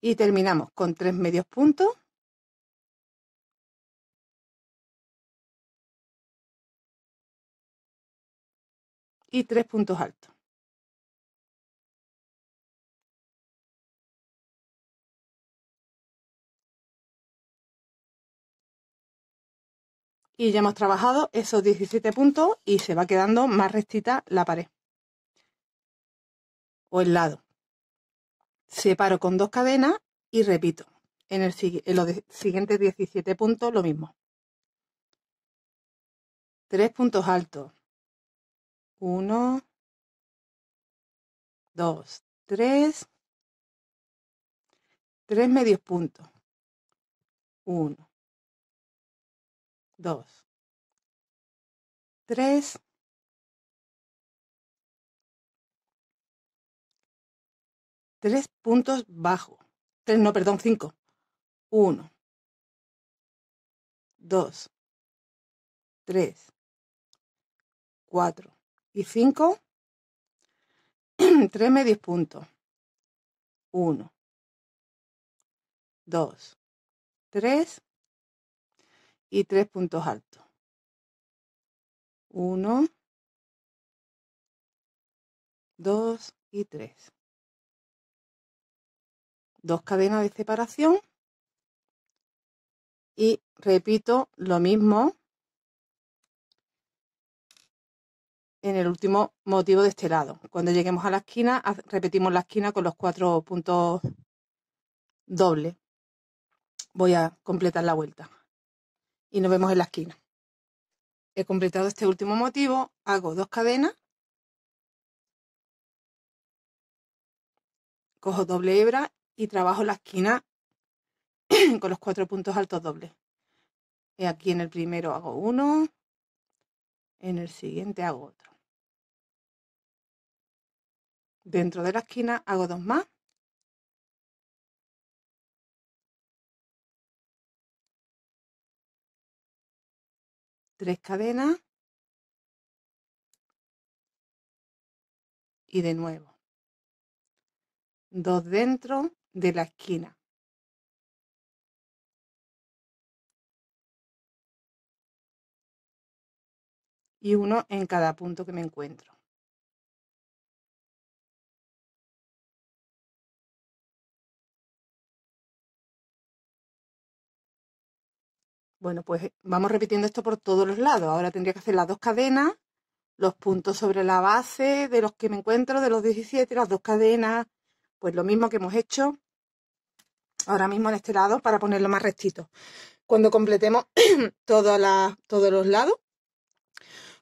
Y terminamos con tres medios puntos. Y tres puntos altos. y ya hemos trabajado esos 17 puntos y se va quedando más rectita la pared o el lado. Separo con dos cadenas y repito. En, el, en los siguientes 17 puntos lo mismo. Tres puntos altos. Uno, dos, tres. Tres medios puntos. Uno, 2, 3, 3 puntos bajo, 3, no, perdón, 5, 1, 2, 3, 4 y 5, 3 medios puntos, 1, 2, 3, y tres puntos altos. Uno, dos y tres. Dos cadenas de separación. Y repito lo mismo en el último motivo de este lado. Cuando lleguemos a la esquina, repetimos la esquina con los cuatro puntos dobles. Voy a completar la vuelta y nos vemos en la esquina. He completado este último motivo, hago dos cadenas, cojo doble hebra y trabajo la esquina con los cuatro puntos altos dobles. Aquí en el primero hago uno, en el siguiente hago otro. Dentro de la esquina hago dos más tres cadenas y de nuevo dos dentro de la esquina y uno en cada punto que me encuentro Bueno, pues eh, vamos repitiendo esto por todos los lados. Ahora tendría que hacer las dos cadenas, los puntos sobre la base de los que me encuentro, de los 17, las dos cadenas, pues lo mismo que hemos hecho ahora mismo en este lado para ponerlo más rectito. Cuando completemos todos los lados,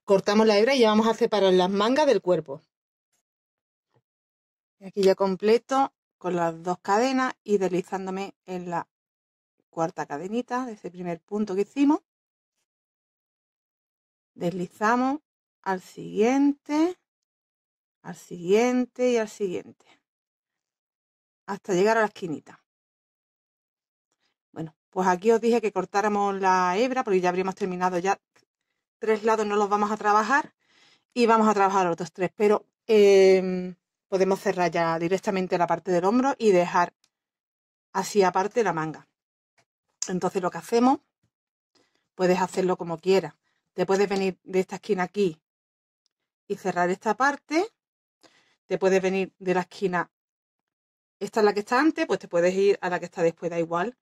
cortamos la hebra y ya vamos a separar las mangas del cuerpo. aquí ya completo con las dos cadenas y deslizándome en la cuarta cadenita de ese primer punto que hicimos. Deslizamos al siguiente, al siguiente y al siguiente. Hasta llegar a la esquinita. Bueno, pues aquí os dije que cortáramos la hebra porque ya habríamos terminado ya tres lados no los vamos a trabajar y vamos a trabajar los otros tres, pero em, podemos cerrar ya directamente la parte del hombro y dejar así aparte la manga. Entonces lo que hacemos, puedes hacerlo como quieras. Te puedes venir de esta esquina aquí y cerrar esta parte. Te puedes venir de la esquina, esta es la que está antes, pues te puedes ir a la que está después, da igual.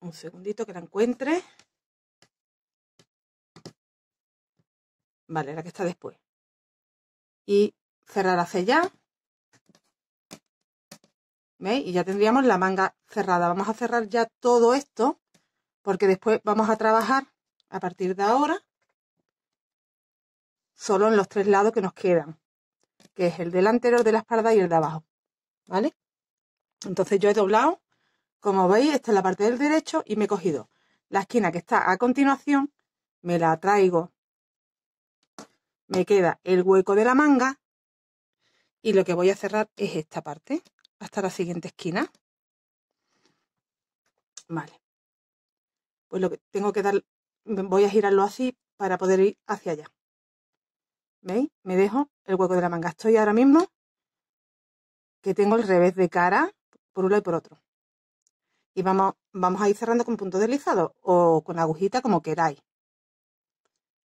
Un segundito que la encuentre. Vale, la que está después. Y cerrar hacia allá. Y ya tendríamos la manga cerrada. Vamos a cerrar ya todo esto porque después vamos a trabajar a partir de ahora solo en los tres lados que nos quedan, que es el delantero de la espalda y el de abajo. ¿Vale? Entonces yo he doblado, como veis, esta es la parte del derecho y me he cogido la esquina que está a continuación, me la traigo, me queda el hueco de la manga y lo que voy a cerrar es esta parte hasta la siguiente esquina. Vale. Pues lo que tengo que dar, voy a girarlo así para poder ir hacia allá. ¿Veis? Me dejo el hueco de la manga. Estoy ahora mismo que tengo el revés de cara por un y por otro. Y vamos, vamos a ir cerrando con punto deslizado o con agujita como queráis.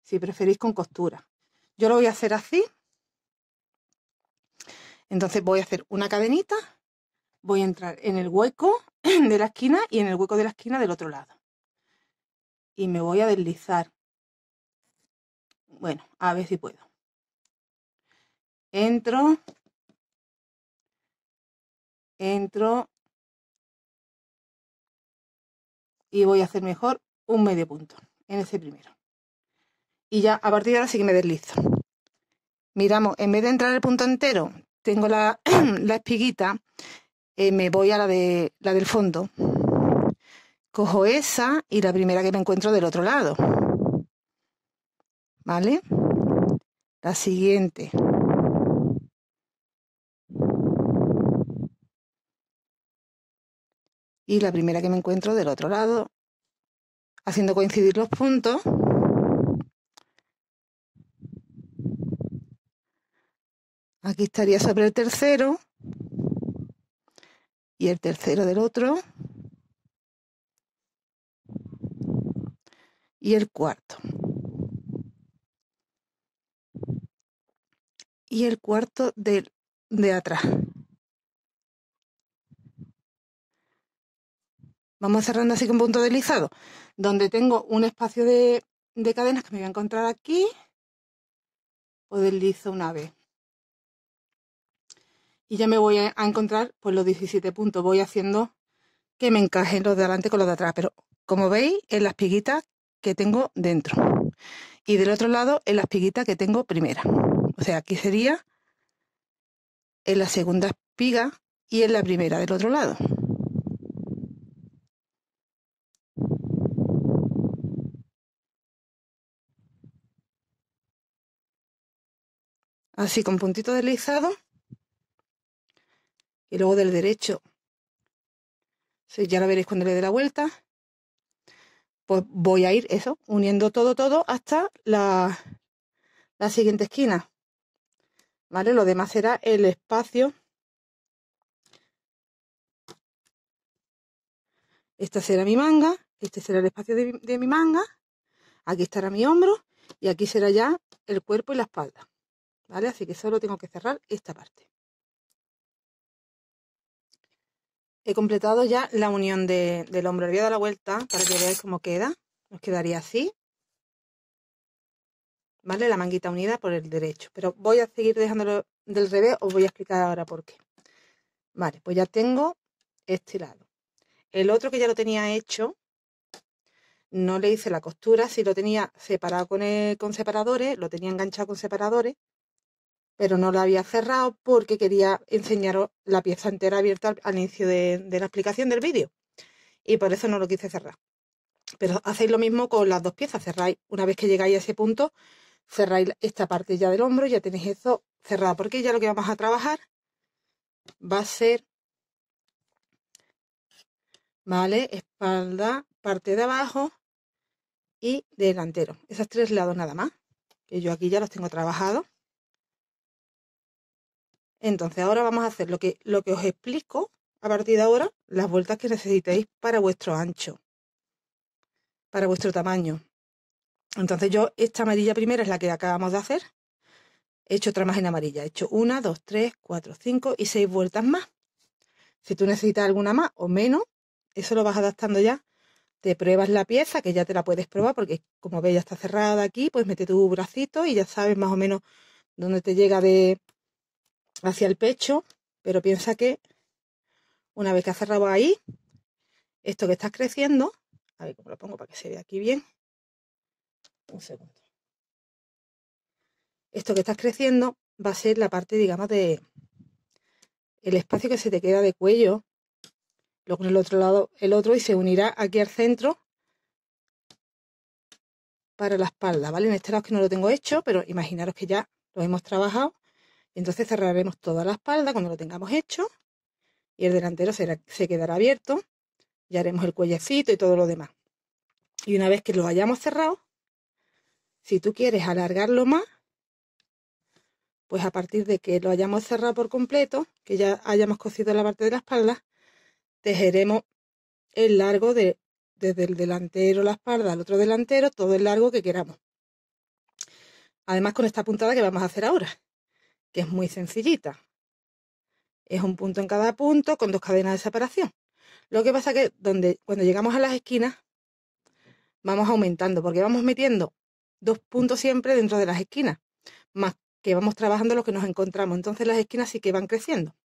Si preferís con costura. Yo lo voy a hacer así. Entonces voy a hacer una cadenita voy a entrar en el hueco de la esquina y en el hueco de la esquina del otro lado. Y me voy a deslizar. Bueno, a ver si puedo. Entro. Entro. Y voy a hacer mejor un medio punto en ese primero. Y ya a partir de ahora sí que me deslizo. Miramos, en vez de entrar el punto entero, tengo la, la espiguita eh, me voy a la, de, la del fondo. Cojo esa y la primera que me encuentro del otro lado. ¿Vale? La siguiente. Y la primera que me encuentro del otro lado. Haciendo coincidir los puntos. Aquí estaría sobre el tercero y el tercero del otro y el cuarto. Y el cuarto del, de atrás. Vamos cerrando así con punto deslizado, donde tengo un espacio de, de cadenas que me voy a encontrar aquí, o pues deslizo una vez y ya me voy a encontrar pues los 17 puntos. Voy haciendo que me encajen los de adelante con los de atrás, pero como veis, en las piguitas que tengo dentro. Y del otro lado, en las espiguita que tengo primera. O sea, aquí sería en la segunda espiga y en la primera del otro lado. Así con puntito deslizado y luego del derecho. ya lo veréis cuando le dé la vuelta. Pues voy a ir eso, uniendo todo, todo hasta la, siguiente esquina. ¿Vale? Lo demás será el espacio. Esta será mi manga, este será el espacio de, de mi manga, aquí estará mi hombro y aquí será ya el cuerpo y la espalda. ¿Vale? Así que solo tengo que cerrar esta parte. He completado ya la unión del hombro. Le voy la vuelta para que veáis cómo queda. Nos quedaría así. ¿Vale? La manguita unida por el derecho. Pero voy a seguir dejándolo del revés, os voy a explicar ahora por qué. Vale, pues ya tengo este lado. El otro que ya lo tenía hecho, no le hice la costura, si lo tenía separado con, con separadores, lo tenía enganchado con separadores, pero no la había cerrado porque quería enseñaros la pieza entera abierta al, inicio de, la explicación del vídeo. Y por eso no lo quise cerrar. Pero hacéis lo mismo con las dos piezas, cerráis, una vez que llegáis a ese punto, cerráis esta parte ya del hombro, ya tenéis eso cerrado, porque ya lo que vamos a trabajar va a ser, ¿vale? Espalda, parte de abajo y delantero. Esos tres lados nada más, que yo aquí ya los tengo trabajados. Entonces ahora vamos a hacer lo que, lo que os explico a partir de ahora, las vueltas que necesitéis para vuestro ancho, para vuestro tamaño. Entonces yo esta amarilla primera es la que acabamos de hacer. He hecho otra más en amarilla. He hecho una, dos, tres, cuatro, cinco y seis vueltas más. Si tú necesitas alguna más o menos, eso lo vas adaptando ya. Te pruebas la pieza, que ya te la puedes probar, porque como veis ya está cerrada aquí, pues mete tu bracito y ya sabes más o menos dónde te llega de, hacia el pecho, pero piensa que una vez que ha cerrado ahí, esto que estás creciendo, a ver cómo lo pongo para que se vea aquí bien, un segundo. Esto que estás creciendo va a ser la parte, digamos, de el espacio que se te queda de cuello, luego en el otro lado el otro y se unirá aquí al centro para la espalda, ¿vale? En este lado que no lo tengo hecho, pero imaginaros que ya lo hemos trabajado entonces cerraremos toda la espalda cuando lo tengamos hecho y el delantero se quedará abierto y haremos el cuellecito y todo lo demás. Y una vez que lo hayamos cerrado, si tú quieres alargarlo más, pues a partir de que lo hayamos cerrado por completo, que ya hayamos cosido la parte de la espalda, tejeremos el largo de, desde el delantero, la espalda, al otro delantero, todo el largo que queramos. Además con esta puntada que vamos a hacer ahora es muy sencillita. Es un punto en cada punto con dos cadenas de separación. Lo que pasa que donde, cuando llegamos a las esquinas, vamos aumentando, porque vamos metiendo dos puntos siempre dentro de las esquinas, más que vamos trabajando lo que nos encontramos. Entonces las esquinas sí que van creciendo.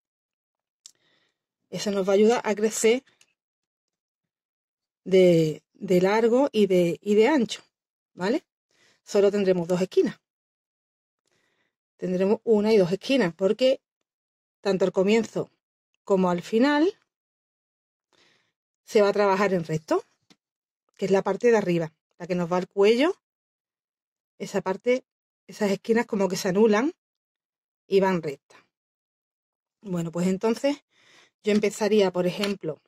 Eso nos va a ayudar a crecer de, de largo y de, y de ancho, ¿vale? Solo tendremos dos esquinas tendremos una y dos esquinas, porque tanto al comienzo como al final se va a trabajar en recto, que es la parte de arriba, la que nos va al cuello. Esa parte, esas esquinas como que se anulan y van rectas. Bueno, pues entonces yo empezaría, por ejemplo,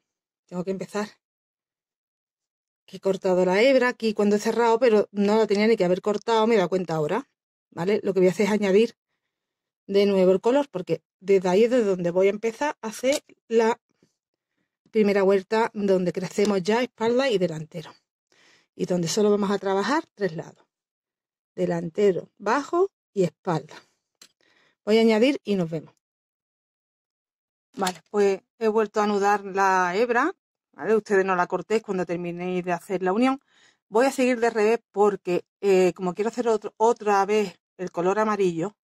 tengo que empezar que he cortado la hebra aquí cuando he cerrado, pero no la tenía ni que haber cortado, me da cuenta ahora, ¿vale? Lo que voy a hacer es añadir de nuevo el color, porque desde ahí es de donde voy a empezar a hacer la primera vuelta donde crecemos ya espalda y delantero. Y donde solo vamos a trabajar tres lados. Delantero, bajo y espalda. Voy a añadir y nos vemos. Vale, pues he vuelto a anudar la hebra. ¿vale? Ustedes no la cortéis cuando terminéis de hacer la unión. Voy a seguir de revés porque eh, como quiero hacer otro, otra vez el color amarillo,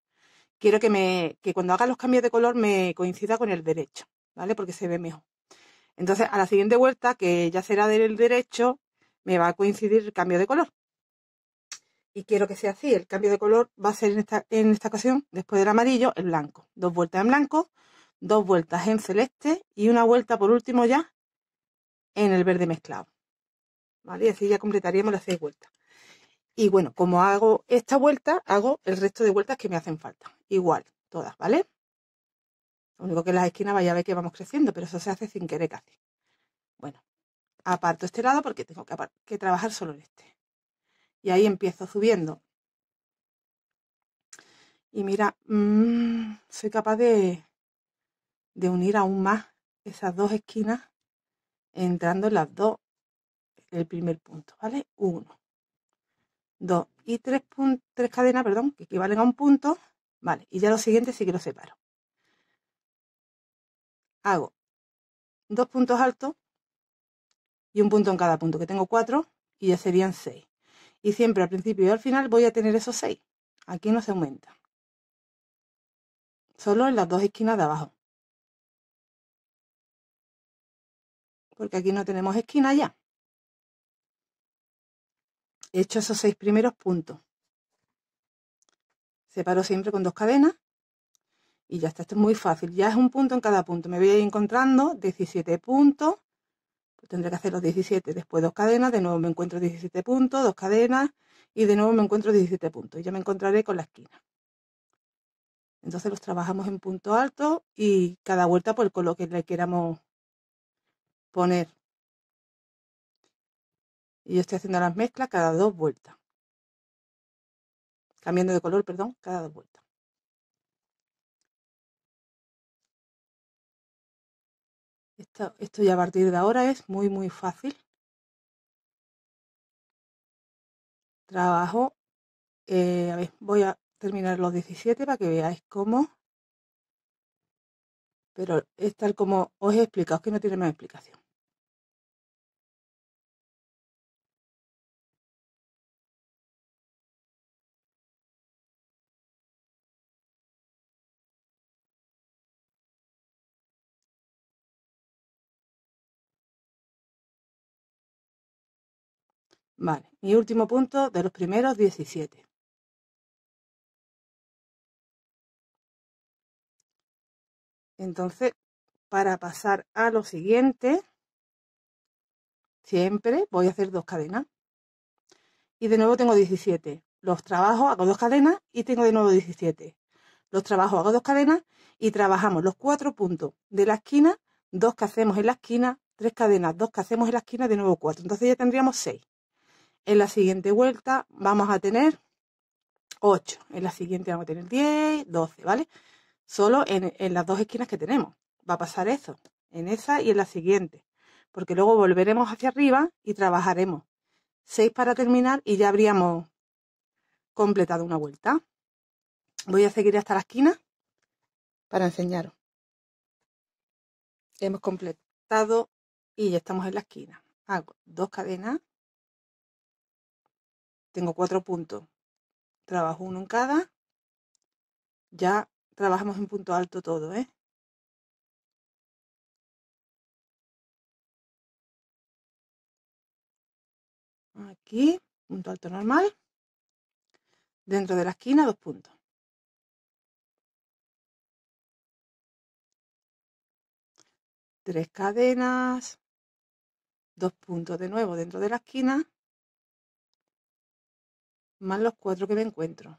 quiero que, me, que cuando haga los cambios de color me coincida con el derecho, ¿vale? Porque se ve mejor. Entonces, a la siguiente vuelta, que ya será del derecho, me va a coincidir el cambio de color. Y quiero que sea así. El cambio de color va a ser en esta, en esta ocasión, después del amarillo, el blanco. Dos vueltas en blanco, dos vueltas en celeste y una vuelta por último ya en el verde mezclado. ¿Vale? así ya completaríamos las seis vueltas. Y bueno, como hago esta vuelta, hago el resto de vueltas que me hacen falta igual, todas, ¿vale? Lo único que la las esquinas vaya a ver que vamos creciendo, pero eso se hace sin querer casi. Bueno, aparto este lado porque tengo que, trabajar solo en este. Y ahí empiezo subiendo. Y mira, mm, soy capaz de, de unir aún más esas dos esquinas entrando en las dos el primer punto, ¿vale? Uno, dos y tres, tres cadenas, perdón, que equivalen a un punto Vale, y ya lo siguiente sí que lo separo. Hago dos puntos altos y un punto en cada punto, que tengo cuatro y ya serían seis. Y siempre al principio y al final voy a tener esos seis. Aquí no se aumenta. Solo en las dos esquinas de abajo. Porque aquí no tenemos esquina ya. He hecho esos seis primeros puntos. Separo siempre con dos cadenas y ya está, esto es muy fácil, ya es un punto en cada punto, me voy a ir encontrando 17 puntos, pues tendré que hacer los 17, después dos cadenas, de nuevo me encuentro 17 puntos, dos cadenas y de nuevo me encuentro 17 puntos y ya me encontraré con la esquina. Entonces los trabajamos en punto alto y cada vuelta por el pues, color que le queramos poner. Y yo estoy haciendo las mezclas cada dos vueltas cambiando de color, perdón, cada dos vueltas. Esto, ya a partir de ahora es muy, muy fácil. Trabajo, eh, a ver, voy a terminar los 17 para que veáis cómo. Pero es tal como os he explicado, que no tiene más explicación. Vale, y último punto de los primeros 17. Entonces, para pasar a lo siguiente, siempre voy a hacer dos cadenas. Y de nuevo tengo 17. Los trabajo, hago dos cadenas y tengo de nuevo 17. Los trabajo, hago dos cadenas y trabajamos los cuatro puntos de la esquina, dos que hacemos en la esquina, tres cadenas, dos que hacemos en la esquina, de nuevo cuatro. Entonces ya tendríamos seis. En la siguiente vuelta vamos a tener 8. En la siguiente vamos a tener 10, 12, ¿vale? Solo en, las dos esquinas que tenemos. Va a pasar eso, en esa y en la siguiente. Porque luego volveremos hacia arriba y trabajaremos. 6 para terminar y ya habríamos completado una vuelta. Voy a seguir hasta la esquina para enseñaros. Hemos completado y ya estamos en la esquina. Hago dos cadenas tengo cuatro puntos. Trabajo uno en cada. Ya trabajamos en punto alto todo, ¿eh? Aquí, punto alto normal. Dentro de la esquina, dos puntos. Tres cadenas, dos puntos de nuevo dentro de la esquina más los cuatro que me encuentro.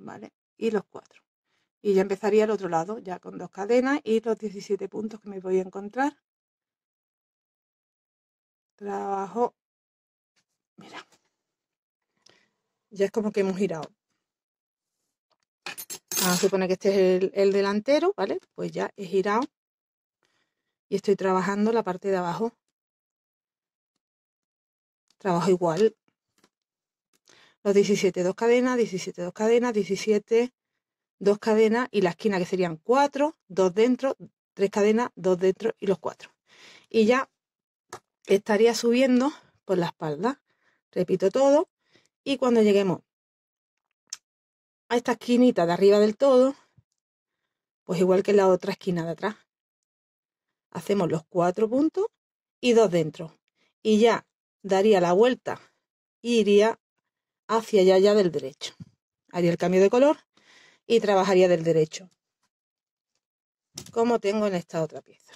¿Vale? Y los cuatro. Y ya empezaría el otro lado, ya con dos cadenas y los 17 puntos que me voy a encontrar. Trabajo, mira, ya es como que hemos girado. Vamos ah, a que este es el, delantero, ¿vale? Pues ya he girado y estoy trabajando la parte de abajo. Trabajo igual. Los 17, dos cadenas, 17, dos cadenas, 17, dos cadenas y la esquina que serían cuatro dos dentro, tres cadenas, dos dentro y los cuatro Y ya estaría subiendo por la espalda. Repito todo. Y cuando lleguemos a esta esquinita de arriba del todo, pues igual que la otra esquina de atrás, hacemos los cuatro puntos y dos dentro. Y ya daría la vuelta y iría hacia allá ya del derecho. Haría el cambio de color y trabajaría del derecho. Como tengo en esta otra pieza.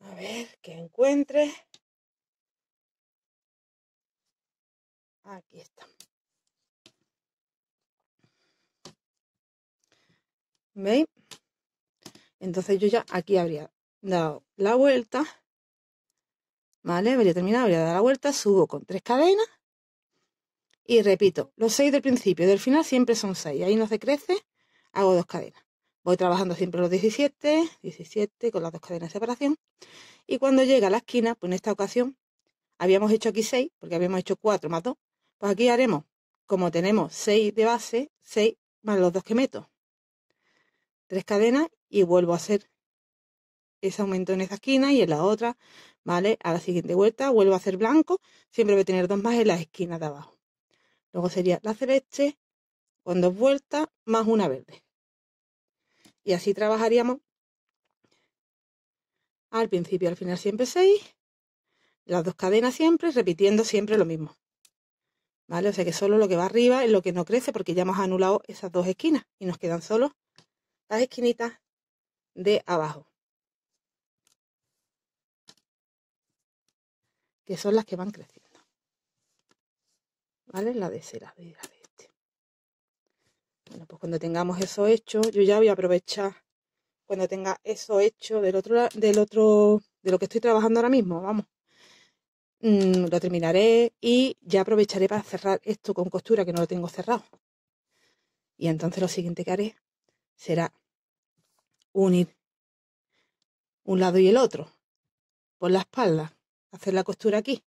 A ver, qué encuentre. Aquí está. ¿Veis? Entonces yo ya aquí habría dado la vuelta. ¿Vale? Habría terminado, habría dado la vuelta, subo con tres cadenas. Y repito, los seis del principio y del final siempre son seis. Ahí no se crece, hago dos cadenas. Voy trabajando siempre los 17, 17 con las dos cadenas de separación. Y cuando llega a la esquina, pues en esta ocasión habíamos hecho aquí seis, porque habíamos hecho cuatro más dos. Pues aquí haremos, como tenemos 6 de base, 6 más los dos que meto. Tres cadenas y vuelvo a hacer ese aumento en esa esquina y en la otra, ¿vale? A la siguiente vuelta vuelvo a hacer blanco, siempre voy a tener dos más en las esquinas de abajo. Luego sería la celeste con dos vueltas más una verde. Y así trabajaríamos al principio y al final siempre seis, las dos cadenas siempre, repitiendo siempre lo mismo. ¿vale? O sea que solo lo que va arriba es lo que no crece porque ya hemos anulado esas dos esquinas y nos quedan solo las esquinitas de abajo. Que son las que van creciendo. ¿Vale? La de cera, de la de este. Bueno, pues cuando tengamos eso hecho, yo ya voy a aprovechar cuando tenga eso hecho del otro, del otro, de lo que estoy trabajando ahora mismo, vamos. Mm, lo terminaré y ya aprovecharé para cerrar esto con costura que no lo tengo cerrado. Y entonces lo siguiente que haré será unir un lado y el otro por la espalda, hacer la costura aquí,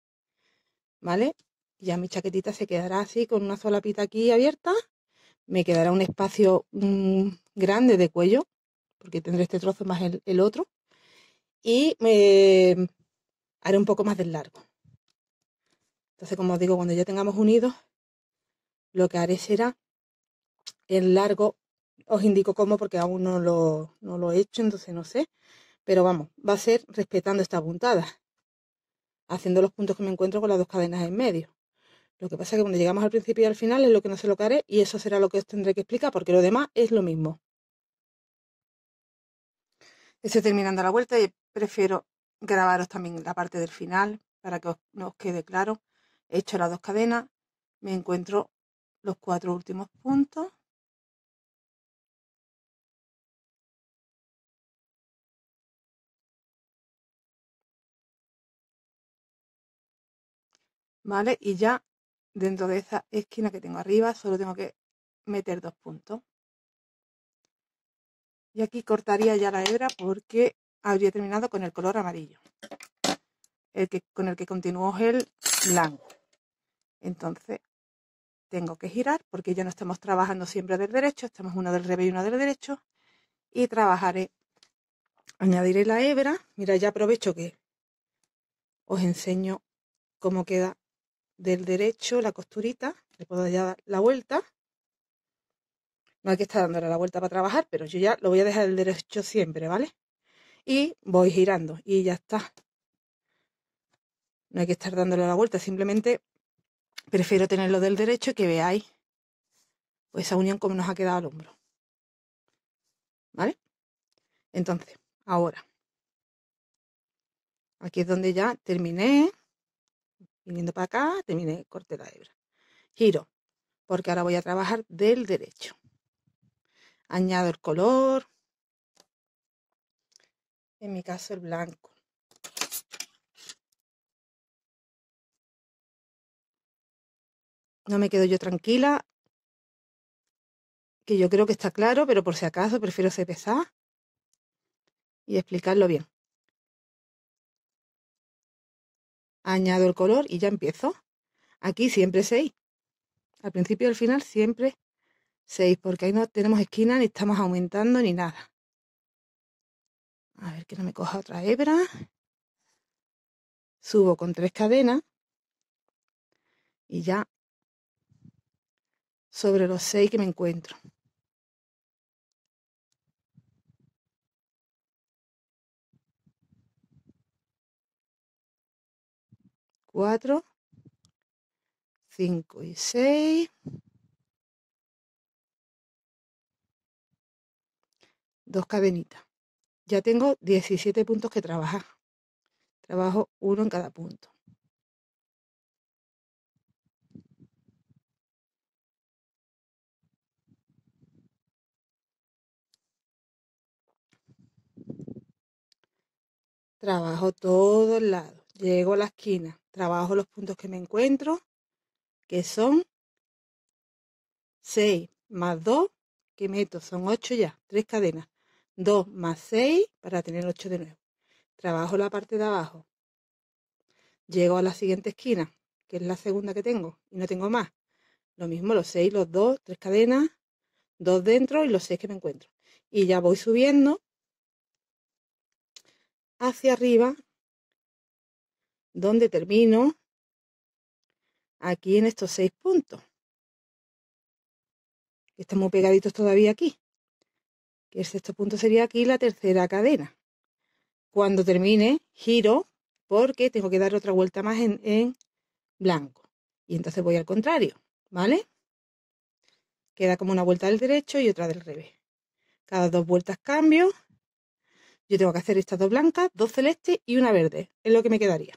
¿vale? Ya mi chaquetita se quedará así con una sola pita aquí abierta, me quedará un espacio mm, grande de cuello, porque tendré este trozo más el, el otro, y me haré un poco más del largo. Entonces, como os digo, cuando ya tengamos unidos, lo que haré será el largo, os indico cómo porque aún no lo, no lo he hecho, entonces no sé, pero vamos, va a ser respetando esta puntada, haciendo los puntos que me encuentro con las dos cadenas en medio. Lo que pasa es que cuando llegamos al principio y al final es lo que no se lo que haré y eso será lo que os tendré que explicar porque lo demás es lo mismo. Estoy terminando la vuelta y prefiero grabaros también la parte del final para que nos os quede claro. He hecho las dos cadenas, me encuentro los cuatro últimos puntos. ¿Vale? Y ya dentro de esa esquina que tengo arriba solo tengo que meter dos puntos. Y aquí cortaría ya la hebra porque habría terminado con el color amarillo, el que, con el que continuó el blanco. Entonces, tengo que girar porque ya no estamos trabajando siempre del derecho, estamos una del revés y una del derecho. Y trabajaré, añadiré la hebra. Mira, ya aprovecho que os enseño cómo queda del derecho la costurita. Le puedo ya dar la vuelta. No hay que estar dándole la vuelta para trabajar, pero yo ya lo voy a dejar del derecho siempre, ¿vale? Y voy girando y ya está. No hay que estar dándole la vuelta, simplemente Prefiero tenerlo del derecho y que veáis pues, esa unión como nos ha quedado al hombro. ¿Vale? Entonces, ahora. Aquí es donde ya terminé. Viniendo para acá, terminé, corte la hebra. Giro, porque ahora voy a trabajar del derecho. Añado el color. En mi caso, el blanco. no me quedo yo tranquila, que yo creo que está claro, pero por si acaso prefiero pesada y explicarlo bien. Añado el color y ya empiezo. Aquí siempre 6. Al principio y al final siempre 6, porque ahí no tenemos esquina ni estamos aumentando ni nada. A ver que no me coja otra hebra. Subo con tres cadenas y ya sobre los 6 que me encuentro 4, 5 y 6 2 cadenitas ya tengo 17 puntos que trabajar trabajo uno en cada punto trabajo todo el lado, llego a la esquina, trabajo los puntos que me encuentro, que son 6 más 2, que meto, son 8 ya, 3 cadenas, 2 más 6 para tener 8 de nuevo. Trabajo la parte de abajo, llego a la siguiente esquina, que es la segunda que tengo, y no tengo más. Lo mismo los 6, los 2, 3 cadenas, 2 dentro y los 6 que me encuentro. Y ya voy subiendo hacia arriba, donde termino aquí en estos seis puntos. Estamos pegaditos todavía aquí. Que el sexto punto sería aquí la tercera cadena. Cuando termine, giro porque tengo que dar otra vuelta más en, en blanco. Y entonces voy al contrario, ¿vale? Queda como una vuelta del derecho y otra del revés. Cada dos vueltas cambio yo tengo que hacer estas dos blancas, dos celestes y una verde. Es lo que me quedaría.